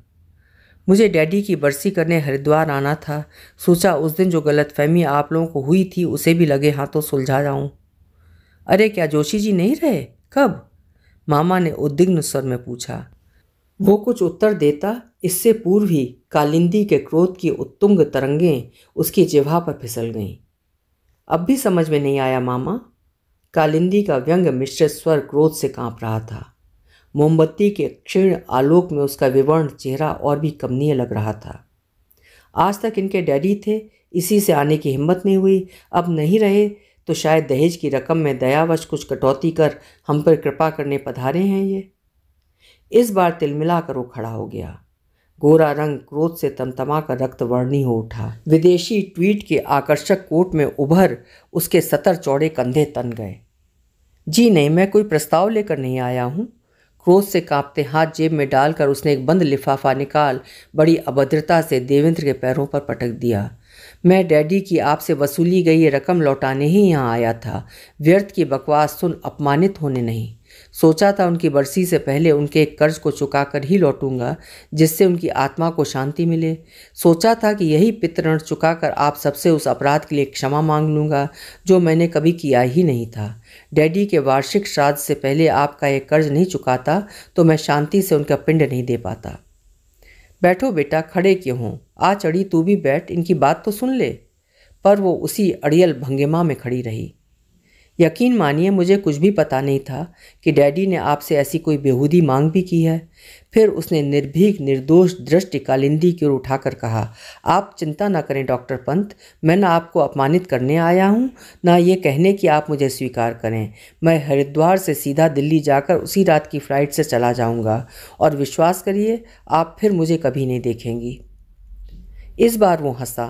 मुझे डैडी की बरसी करने हरिद्वार आना था सोचा उस दिन जो गलत फहमी आप लोगों को हुई थी उसे भी लगे हाथों सुलझा जाऊं अरे क्या जोशी जी नहीं रहे कब मामा ने उद्विग्न स्वर में पूछा वो कुछ उत्तर देता इससे पूर्व ही कालिंदी के क्रोध की उत्तुंग तरंगें उसकी जिवा पर फिसल गईं अब भी समझ में नहीं आया मामा कालिंदी का व्यंग मिश्रित स्वर क्रोध से कांप रहा था मोमबत्ती के क्षीण आलोक में उसका विवर्ण चेहरा और भी कमनीय लग रहा था आज तक इनके डैडी थे इसी से आने की हिम्मत नहीं हुई अब नहीं रहे तो शायद दहेज की रकम में दयावश कुछ कटौती कर हम पर कृपा करने पधारे हैं ये इस बार तिलमिला कर वो खड़ा हो गया गोरा रंग क्रोध से तमतमा कर रक्त वर्णी हो उठा विदेशी ट्वीट के आकर्षक कोट में उभर उसके सतर चौड़े कंधे तन गए जी नहीं मैं कोई प्रस्ताव लेकर नहीं आया हूँ क्रोध से कांपते हाथ जेब में डालकर उसने एक बंद लिफाफा निकाल बड़ी अभद्रता से देवेंद्र के पैरों पर पटक दिया मैं डैडी की आपसे वसूली गई ये रकम लौटाने ही यहाँ आया था व्यर्थ की बकवास सुन अपमानित होने नहीं सोचा था उनकी बरसी से पहले उनके एक कर्ज को चुकाकर ही लौटूंगा जिससे उनकी आत्मा को शांति मिले सोचा था कि यही पितरण चुकाकर आप सबसे उस अपराध के लिए क्षमा मांग लूँगा जो मैंने कभी किया ही नहीं था डैडी के वार्षिक श्राद्ध से पहले आपका यह कर्ज नहीं चुकाता तो मैं शांति से उनका पिंड नहीं दे पाता बैठो बेटा खड़े क्यों हों आ चढ़ी तू भी बैठ इनकी बात तो सुन ले पर वो उसी अड़ियल भंगिमा में खड़ी रही यकीन मानिए मुझे कुछ भी पता नहीं था कि डैडी ने आपसे ऐसी कोई बेहूदी मांग भी की है फिर उसने निर्भीक निर्दोष दृष्टि कालिंदी की ओर उठाकर कहा आप चिंता ना करें डॉक्टर पंत मैं ना आपको अपमानित करने आया हूँ ना ये कहने कि आप मुझे स्वीकार करें मैं हरिद्वार से सीधा दिल्ली जाकर उसी रात की फ़्लाइट से चला जाऊँगा और विश्वास करिए आप फिर मुझे कभी नहीं देखेंगी इस बार वो हंसा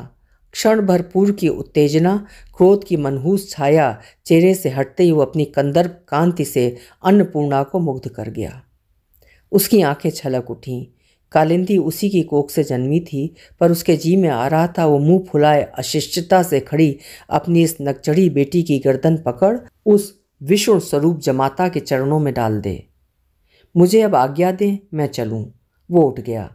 क्षण भरपूर की उत्तेजना क्रोध की मनहूस छाया चेहरे से हटते ही वो अपनी कंदर्प कांति से अन्नपूर्णा को मुग्ध कर गया उसकी आंखें छलक उठीं कालिंदी उसी की कोख से जन्मी थी पर उसके जी में आ रहा था वो मुंह फुलाए अशिष्टता से खड़ी अपनी इस नकचड़ी बेटी की गर्दन पकड़ उस विष्णु स्वरूप जमाता के चरणों में डाल दे मुझे अब आज्ञा दें मैं चलूं वो उठ गया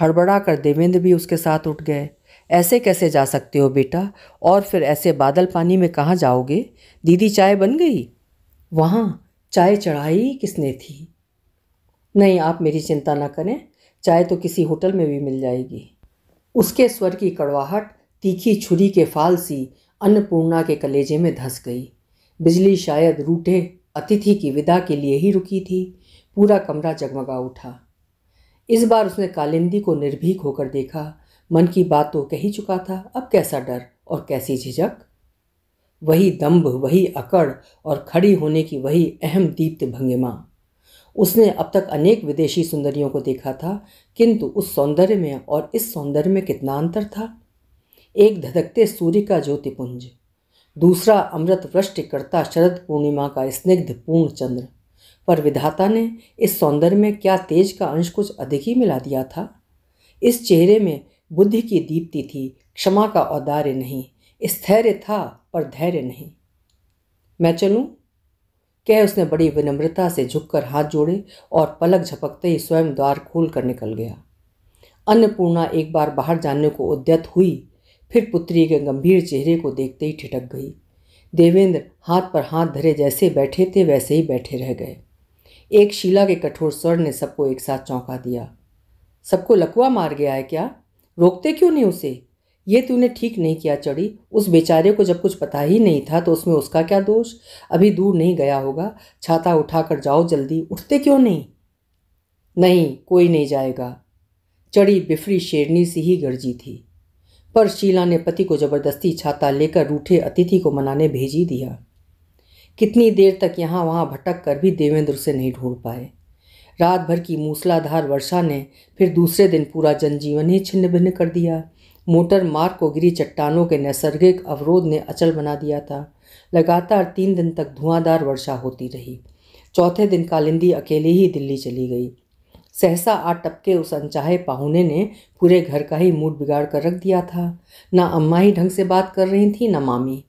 हड़बड़ा कर देवेंद्र भी उसके साथ उठ गए ऐसे कैसे जा सकते हो बेटा और फिर ऐसे बादल पानी में कहाँ जाओगे दीदी चाय बन गई वहाँ चाय चढ़ाई किसने थी नहीं आप मेरी चिंता ना करें चाय तो किसी होटल में भी मिल जाएगी उसके स्वर की कड़वाहट तीखी छुरी के फाल सी अन्नपूर्णा के कलेजे में धंस गई बिजली शायद रूठे अतिथि की विदा के लिए ही रुकी थी पूरा कमरा जगमगा उठा इस बार उसने कालिंदी को निर्भीक होकर देखा मन की बात तो कह ही चुका था अब कैसा डर और कैसी झिझक वही दम्भ वही अकड़ और खड़ी होने की वही अहम दीप्त भंगिमा उसने अब तक अनेक विदेशी सुंदरियों को देखा था किंतु उस सौंदर्य में और इस सौंदर्य में कितना अंतर था एक धधकते सूर्य का ज्योतिपुंज दूसरा अमृत वृष्टि करता शरद पूर्णिमा का स्निग्ध पूर्ण चंद्र पर विधाता ने इस सौंदर्य में क्या तेज का अंश कुछ अधिक ही मिला दिया था इस चेहरे में बुद्धि की दीप्ति थी क्षमा का औदार्य नहीं स्थैर्य था पर धैर्य नहीं मैं चलूं कह उसने बड़ी विनम्रता से झुककर हाथ जोड़े और पलक झपकते ही स्वयं द्वार खोल कर निकल गया अन्नपूर्णा एक बार बाहर जाने को उद्यत हुई फिर पुत्री के गंभीर चेहरे को देखते ही ठिठक गई देवेंद्र हाथ पर हाथ धरे जैसे बैठे थे वैसे ही बैठे रह गए एक शीला के कठोर स्वर ने सबको एक साथ चौंका दिया सबको लकुआ मार गया है क्या रोकते क्यों नहीं उसे ये तूने ठीक नहीं किया चढ़ी उस बेचारे को जब कुछ पता ही नहीं था तो उसमें उसका क्या दोष अभी दूर नहीं गया होगा छाता उठाकर जाओ जल्दी उठते क्यों नहीं नहीं कोई नहीं जाएगा चढ़ी बिफरी शेरनी सी ही गरजी थी पर शीला ने पति को जबरदस्ती छाता लेकर रूठे अतिथि को मनाने भेजी दिया कितनी देर तक यहाँ वहाँ भटक कर भी देवेंद्र से नहीं ढूंढ पाए रात भर की मूसलाधार वर्षा ने फिर दूसरे दिन पूरा जनजीवन ही छिन्न भिन्न कर दिया मोटर मार्ग को गिरी चट्टानों के नैसर्गिक अवरोध ने अचल बना दिया था लगातार तीन दिन तक धुआंधार वर्षा होती रही चौथे दिन कालिंदी अकेली ही दिल्ली चली गई सहसा आ टपके उस अनचाहे पाहुने ने पूरे घर का ही मूड बिगाड़ कर रख दिया था ना अम्मा ही ढंग से बात कर रही थी ना मामी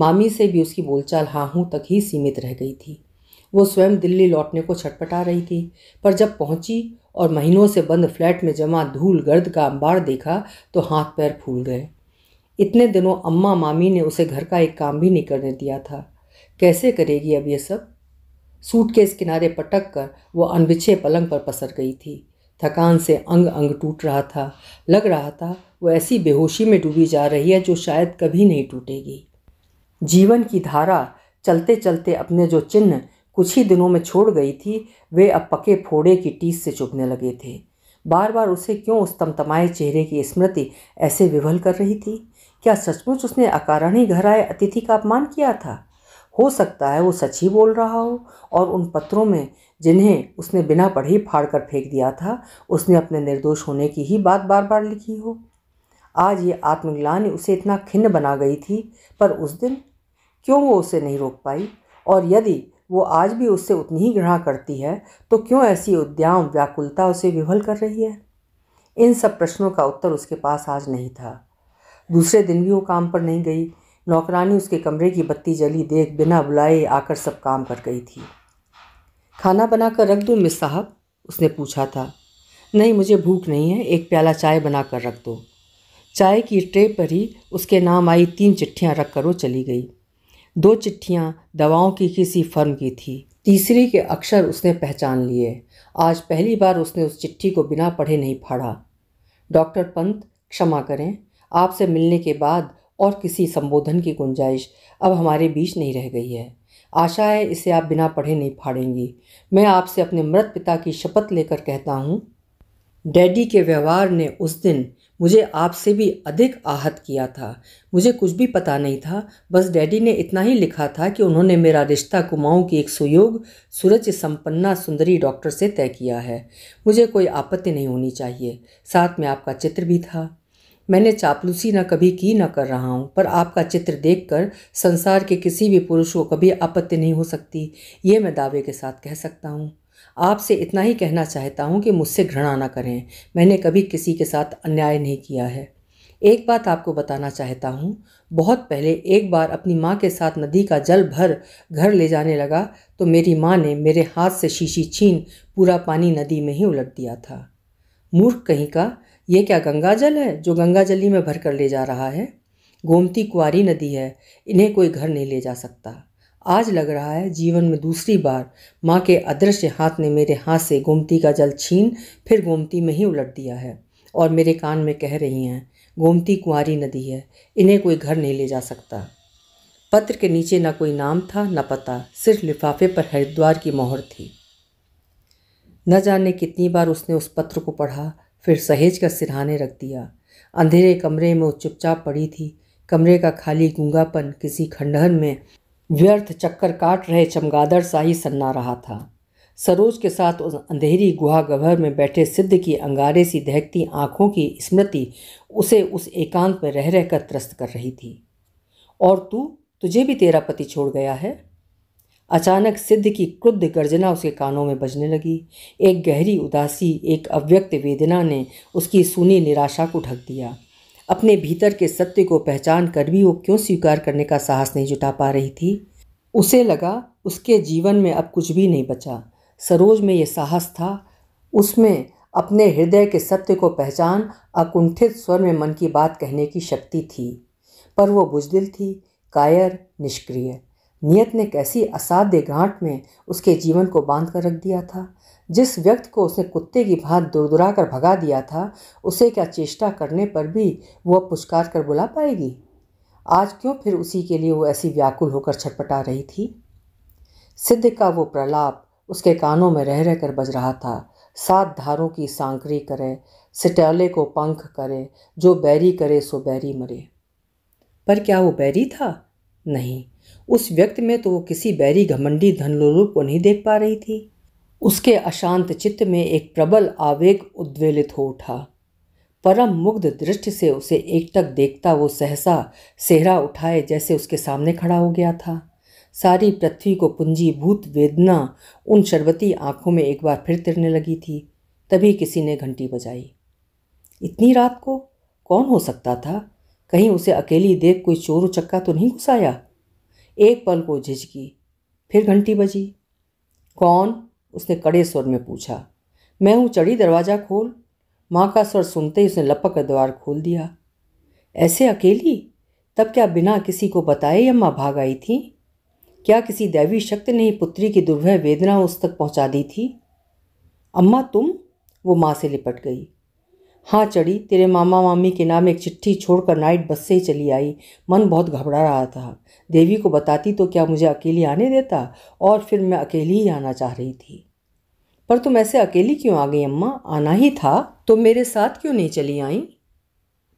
मामी से भी उसकी बोलचाल हाँ हूँ तक ही सीमित रह गई थी वो स्वयं दिल्ली लौटने को छटपटा रही थी पर जब पहुंची और महीनों से बंद फ्लैट में जमा धूल गर्द का अंबार देखा तो हाथ पैर फूल गए इतने दिनों अम्मा मामी ने उसे घर का एक काम भी नहीं करने दिया था कैसे करेगी अब ये सब सूट के इस किनारे पटक कर वो अनबिछे पलंग पर पसर गई थी थकान से अंग अंग टूट रहा था लग रहा था वो ऐसी बेहोशी में डूबी जा रही है जो शायद कभी नहीं टूटेगी जीवन की धारा चलते चलते अपने जो चिन्ह कुछ ही दिनों में छोड़ गई थी वे अब पके फोड़े की टीस से चुभने लगे थे बार बार उसे क्यों उस तमतमाए चेहरे की स्मृति ऐसे विवल कर रही थी क्या सचमुच उसने अकारण ही घर आए अतिथि का अपमान किया था हो सकता है वो सच ही बोल रहा हो और उन पत्रों में जिन्हें उसने बिना पढ़े फाड़ कर फेंक दिया था उसने अपने निर्दोष होने की ही बात बार बार लिखी हो आज ये आत्मग्लान उसे इतना खिन्न बना गई थी पर उस दिन क्यों वो उसे नहीं रोक पाई और यदि वो आज भी उससे उतनी ही घृणा करती है तो क्यों ऐसी उद्याम व्याकुलता उसे विवल कर रही है इन सब प्रश्नों का उत्तर उसके पास आज नहीं था दूसरे दिन भी वो काम पर नहीं गई नौकरानी उसके कमरे की बत्ती जली देख बिना बुलाए आकर सब काम कर गई थी खाना बनाकर रख दूँ मिस साहब उसने पूछा था नहीं मुझे भूख नहीं है एक प्याला चाय बना कर रख दो चाय की ट्रे पर ही उसके नाम आई तीन चिट्ठियाँ रख कर वो चली गई दो चिट्ठियाँ दवाओं की किसी फर्म की थी तीसरी के अक्षर उसने पहचान लिए आज पहली बार उसने उस चिट्ठी को बिना पढ़े नहीं फाड़ा डॉक्टर पंत क्षमा करें आपसे मिलने के बाद और किसी संबोधन की गुंजाइश अब हमारे बीच नहीं रह गई है आशा है इसे आप बिना पढ़े नहीं फाड़ेंगी मैं आपसे अपने मृत पिता की शपथ लेकर कहता हूँ डैडी के व्यवहार ने उस दिन मुझे आपसे भी अधिक आहत किया था मुझे कुछ भी पता नहीं था बस डैडी ने इतना ही लिखा था कि उन्होंने मेरा रिश्ता कुमाऊँ की एक सुयोग सूरज संपन्ना सुंदरी डॉक्टर से तय किया है मुझे कोई आपत्ति नहीं होनी चाहिए साथ में आपका चित्र भी था मैंने चापलूसी न कभी की ना कर रहा हूँ पर आपका चित्र देखकर संसार के किसी भी पुरुष को कभी आपत्ति नहीं हो सकती ये मैं दावे के साथ कह सकता हूँ आपसे इतना ही कहना चाहता हूँ कि मुझसे घृणा ना करें मैंने कभी किसी के साथ अन्याय नहीं किया है एक बात आपको बताना चाहता हूँ बहुत पहले एक बार अपनी माँ के साथ नदी का जल भर घर ले जाने लगा तो मेरी माँ ने मेरे हाथ से शीशी छीन पूरा पानी नदी में ही उलट दिया था मूर्ख कहीं का ये क्या गंगा जल है जो गंगा जली में भर कर ले जा रहा है गोमती कुआरी नदी है इन्हें कोई घर नहीं ले जा सकता आज लग रहा है जीवन में दूसरी बार माँ के अदृश्य हाथ ने मेरे हाथ से गोमती का जल छीन फिर गोमती में ही उलट दिया है और मेरे कान में कह रही हैं गोमती कुंवारी नदी है इन्हें कोई घर नहीं ले जा सकता पत्र के नीचे ना कोई नाम था न पता सिर्फ लिफाफे पर हरिद्वार की मोहर थी न जाने कितनी बार उसने उस पत्र को पढ़ा फिर सहेज कर सिरहाने रख दिया अंधेरे कमरे में वो चुपचाप पड़ी थी कमरे का खाली गूंगापन किसी खंडहर में व्यर्थ चक्कर काट रहे चमगादड़ सा ही सन्ना रहा था सरोज के साथ उस अंधेरी गुहा गभर में बैठे सिद्ध की अंगारे सी दहकती आँखों की स्मृति उसे उस एकांत में रह रहकर त्रस्त कर रही थी और तू तुझे भी तेरा पति छोड़ गया है अचानक सिद्ध की क्रुद्ध गर्जना उसके कानों में बजने लगी एक गहरी उदासी एक अव्यक्त वेदना ने उसकी सुनी निराशा को ढक दिया अपने भीतर के सत्य को पहचान कर भी वो क्यों स्वीकार करने का साहस नहीं जुटा पा रही थी उसे लगा उसके जीवन में अब कुछ भी नहीं बचा सरोज में ये साहस था उसमें अपने हृदय के सत्य को पहचान अकुंठित स्वर में मन की बात कहने की शक्ति थी पर वो बुजदिल थी कायर निष्क्रिय नियत ने कैसी असाध्य गांठ में उसके जीवन को बांध कर रख दिया था जिस व्यक्ति को उसने कुत्ते की भांत दुरदुरा कर भगा दिया था उसे क्या चेष्टा करने पर भी वह पुचकार कर बुला पाएगी आज क्यों फिर उसी के लिए वो ऐसी व्याकुल होकर छटपटा रही थी सिद्ध का वो प्रलाप उसके कानों में रह रह कर बज रहा था सात धारों की सांकरी करे सिटले को पंख करे जो बैरी करे सो बैरी मरे पर क्या वो बैरी था नहीं उस व्यक्ति में तो वो किसी बैरी घमंडी धनलोलुप को नहीं देख पा रही थी उसके अशांत चित्त में एक प्रबल आवेग उद्वेलित हो उठा परम मुग्ध दृष्टि से उसे एकटक देखता वो सहसा सेहरा उठाए जैसे उसके सामने खड़ा हो गया था सारी पृथ्वी को पूंजीभूत वेदना उन शरबती आंखों में एक बार फिर तिरने लगी थी तभी किसी ने घंटी बजाई इतनी रात को कौन हो सकता था कहीं उसे अकेली देख कोई चोर उचक्का तो नहीं घुसाया एक पल को झिझकी फिर घंटी बजी कौन उसने कड़े स्वर में पूछा मैं हूँ चढ़ी दरवाज़ा खोल माँ का स्वर सुनते ही उसने लपक कर द्वार खोल दिया ऐसे अकेली तब क्या बिना किसी को बताए अम्मा भाग आई थी क्या किसी दैवी शक्ति ने ही पुत्री की दुर्भय वेदना उस तक पहुँचा दी थी अम्मा तुम वो माँ से लिपट गई हाँ चढ़ी तेरे मामा मामी के नाम एक चिट्ठी छोड़कर नाइट बस से ही चली आई मन बहुत घबरा रहा था देवी को बताती तो क्या मुझे अकेली आने देता और फिर मैं अकेली ही आना चाह रही थी पर तुम ऐसे अकेली क्यों आ गई अम्मा आना ही था तो मेरे साथ क्यों नहीं चली आई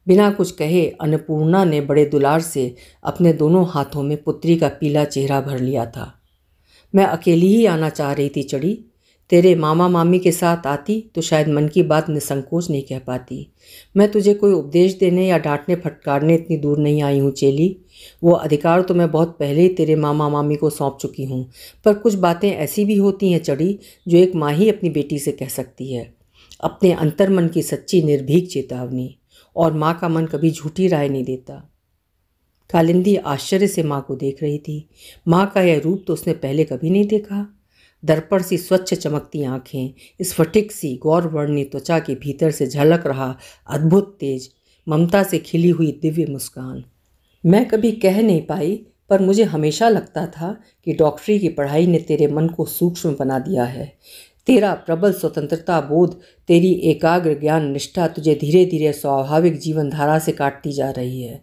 बिना कुछ कहे अन्नपूर्णा ने बड़े दुलार से अपने दोनों हाथों में पुत्री का पीला चेहरा भर लिया था मैं अकेली ही आना चाह रही थी चढ़ी तेरे मामा मामी के साथ आती तो शायद मन की बात निसंकोच नहीं कह पाती मैं तुझे कोई उपदेश देने या डांटने फटकारने इतनी दूर नहीं आई हूँ चेली वो अधिकार तो मैं बहुत पहले ही तेरे मामा मामी को सौंप चुकी हूँ पर कुछ बातें ऐसी भी होती हैं चढ़ी जो एक माँ ही अपनी बेटी से कह सकती है अपने अंतर मन की सच्ची निर्भीक चेतावनी और माँ का मन कभी झूठी राय नहीं देता कालिंदी आश्चर्य से माँ को देख रही थी माँ का यह रूप तो उसने पहले कभी नहीं देखा दर्पण सी स्वच्छ चमकती आंखें स्फटिक सी गौरवर्णी त्वचा के भीतर से झलक रहा अद्भुत तेज ममता से खिली हुई दिव्य मुस्कान मैं कभी कह नहीं पाई पर मुझे हमेशा लगता था कि डॉक्टरी की पढ़ाई ने तेरे मन को सूक्ष्म बना दिया है तेरा प्रबल स्वतंत्रता बोध तेरी एकाग्र ज्ञान निष्ठा तुझे धीरे धीरे स्वाभाविक जीवनधारा से काटती जा रही है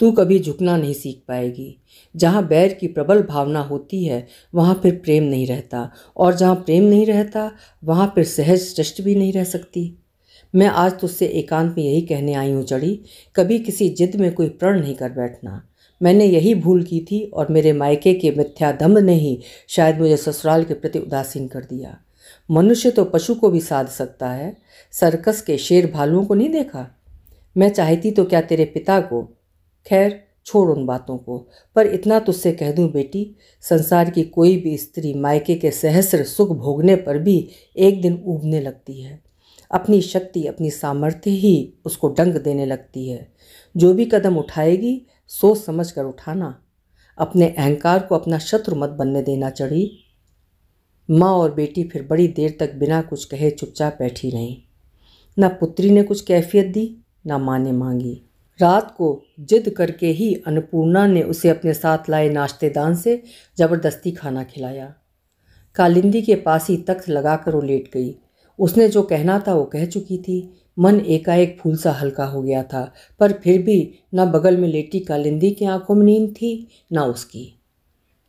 तू कभी झुकना नहीं सीख पाएगी जहाँ बैर की प्रबल भावना होती है वहाँ फिर प्रेम नहीं रहता और जहाँ प्रेम नहीं रहता वहाँ फिर सहज सृष्टि भी नहीं रह सकती मैं आज तुझसे एकांत में यही कहने आई हूँ चढ़ी कभी किसी जिद में कोई प्रण नहीं कर बैठना मैंने यही भूल की थी और मेरे मायके के मिथ्याधम्ब ने ही शायद मुझे ससुराल के प्रति उदासीन कर दिया मनुष्य तो पशु को भी साध सकता है सर्कस के शेर भालुओं को नहीं देखा मैं चाहती तो क्या तेरे पिता को खैर छोड़ उन बातों को पर इतना तुझसे तो कह दूं बेटी संसार की कोई भी स्त्री मायके के सहस्र सुख भोगने पर भी एक दिन ऊबने लगती है अपनी शक्ति अपनी सामर्थ्य ही उसको डंग देने लगती है जो भी कदम उठाएगी सोच समझ कर उठाना अपने अहंकार को अपना शत्रु मत बनने देना चढ़ी माँ और बेटी फिर बड़ी देर तक बिना कुछ कहे चुपचाप बैठी रहीं ना पुत्री ने कुछ कैफियत दी ना माँ ने मांगी रात को जिद करके ही अन्नपूर्णा ने उसे अपने साथ लाए नाश्तेदान से ज़बरदस्ती खाना खिलाया कालिंदी के पास ही तख्त लगाकर वो लेट गई उसने जो कहना था वो कह चुकी थी मन एकाएक फूल सा हल्का हो गया था पर फिर भी ना बगल में लेटी कालिंदी की आंखों में नींद थी ना उसकी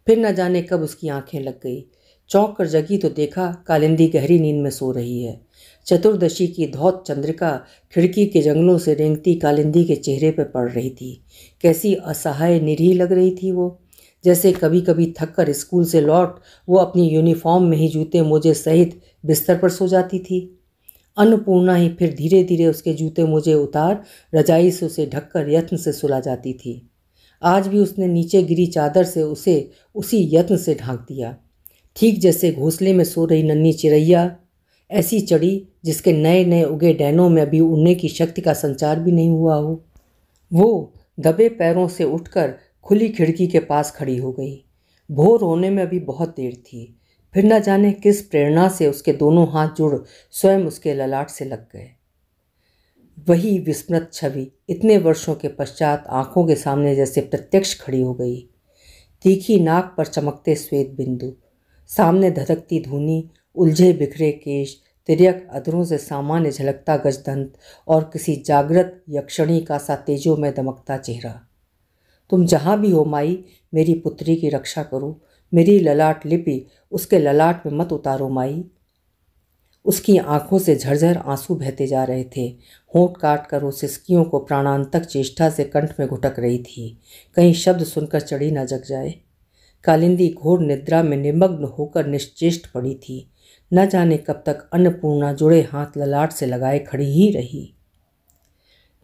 फिर न जाने कब उसकी आंखें लग गई चौंक कर जगी तो देखा कालिंदी गहरी नींद में सो रही है चतुर्दशी की धौत चंद्रिका खिड़की के जंगलों से रेंगती कालिंदी के चेहरे पर पड़ रही थी कैसी असहाय निरीह लग रही थी वो जैसे कभी कभी थककर स्कूल से लौट वो अपनी यूनिफॉर्म में ही जूते मोजे सहित बिस्तर पर सो जाती थी अन्नपूर्णा ही फिर धीरे धीरे उसके जूते मोजे उतार रजाई से उसे ढककर यत्न से सुला जाती थी आज भी उसने नीचे गिरी चादर से उसे उसी यत्न से ढांक दिया ठीक जैसे घोंसले में सो रही नन्ही चिड़ैया ऐसी चढ़ी जिसके नए नए उगे डैनों में अभी उड़ने की शक्ति का संचार भी नहीं हुआ हो वो दबे पैरों से उठकर खुली खिड़की के पास खड़ी हो गई भोर होने में अभी बहुत देर थी फिर न जाने किस प्रेरणा से उसके दोनों हाथ जुड़ स्वयं उसके ललाट से लग गए वही विस्मृत छवि इतने वर्षों के पश्चात आंखों के सामने जैसे प्रत्यक्ष खड़ी हो गई तीखी नाक पर चमकते श्वेत बिंदु सामने धधकती धुनी उलझे बिखरे केश तिरक अधरों से सामान्य झलकता गजदंत और किसी जागृत यक्षणी का सा तेजो में दमकता चेहरा तुम जहाँ भी हो माई मेरी पुत्री की रक्षा करो मेरी ललाट लिपि उसके ललाट में मत उतारो माई उसकी आंखों से झरझर आंसू बहते जा रहे थे होंठ काट कर वो सिस्कियों को प्राणांतक चेष्टा से कंठ में घुटक रही थी कहीं शब्द सुनकर चढ़ी न जग जाए कालिंदी घोर निद्रा में निमग्न होकर निश्चेष्ट पड़ी थी न जाने कब तक अन्नपूर्णा जुड़े हाथ ललाट से लगाए खड़ी ही रही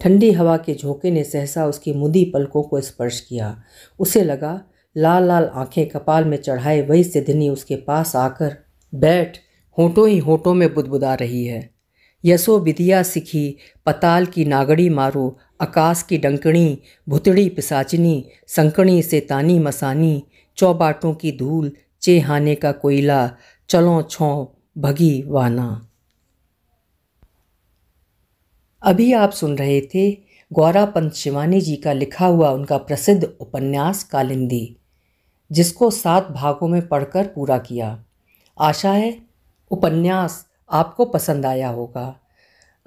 ठंडी हवा के झोंके ने सहसा उसकी मुदी पलकों को स्पर्श किया उसे लगा लाल लाल आंखें कपाल में चढ़ाए वही सिद्धनी उसके पास आकर बैठ होठों ही होठों में बुदबुदा रही है यशो विदिया सिखी पताल की नागड़ी मारो आकाश की डंकणी भुतड़ी पिसाचनी संकणी से तानी मसानी चौबाटों की धूल चेहाने का कोयला चलो छो भगी वाना अभी आप सुन रहे थे गौरा पंत शिवानी जी का लिखा हुआ उनका प्रसिद्ध उपन्यास कालिंदी जिसको सात भागों में पढ़कर पूरा किया आशा है उपन्यास आपको पसंद आया होगा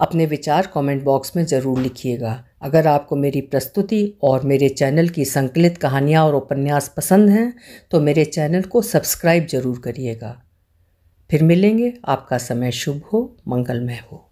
अपने विचार कमेंट बॉक्स में ज़रूर लिखिएगा अगर आपको मेरी प्रस्तुति और मेरे चैनल की संकलित कहानियाँ और उपन्यास पसंद हैं तो मेरे चैनल को सब्सक्राइब ज़रूर करिएगा फिर मिलेंगे आपका समय शुभ हो मंगलमय हो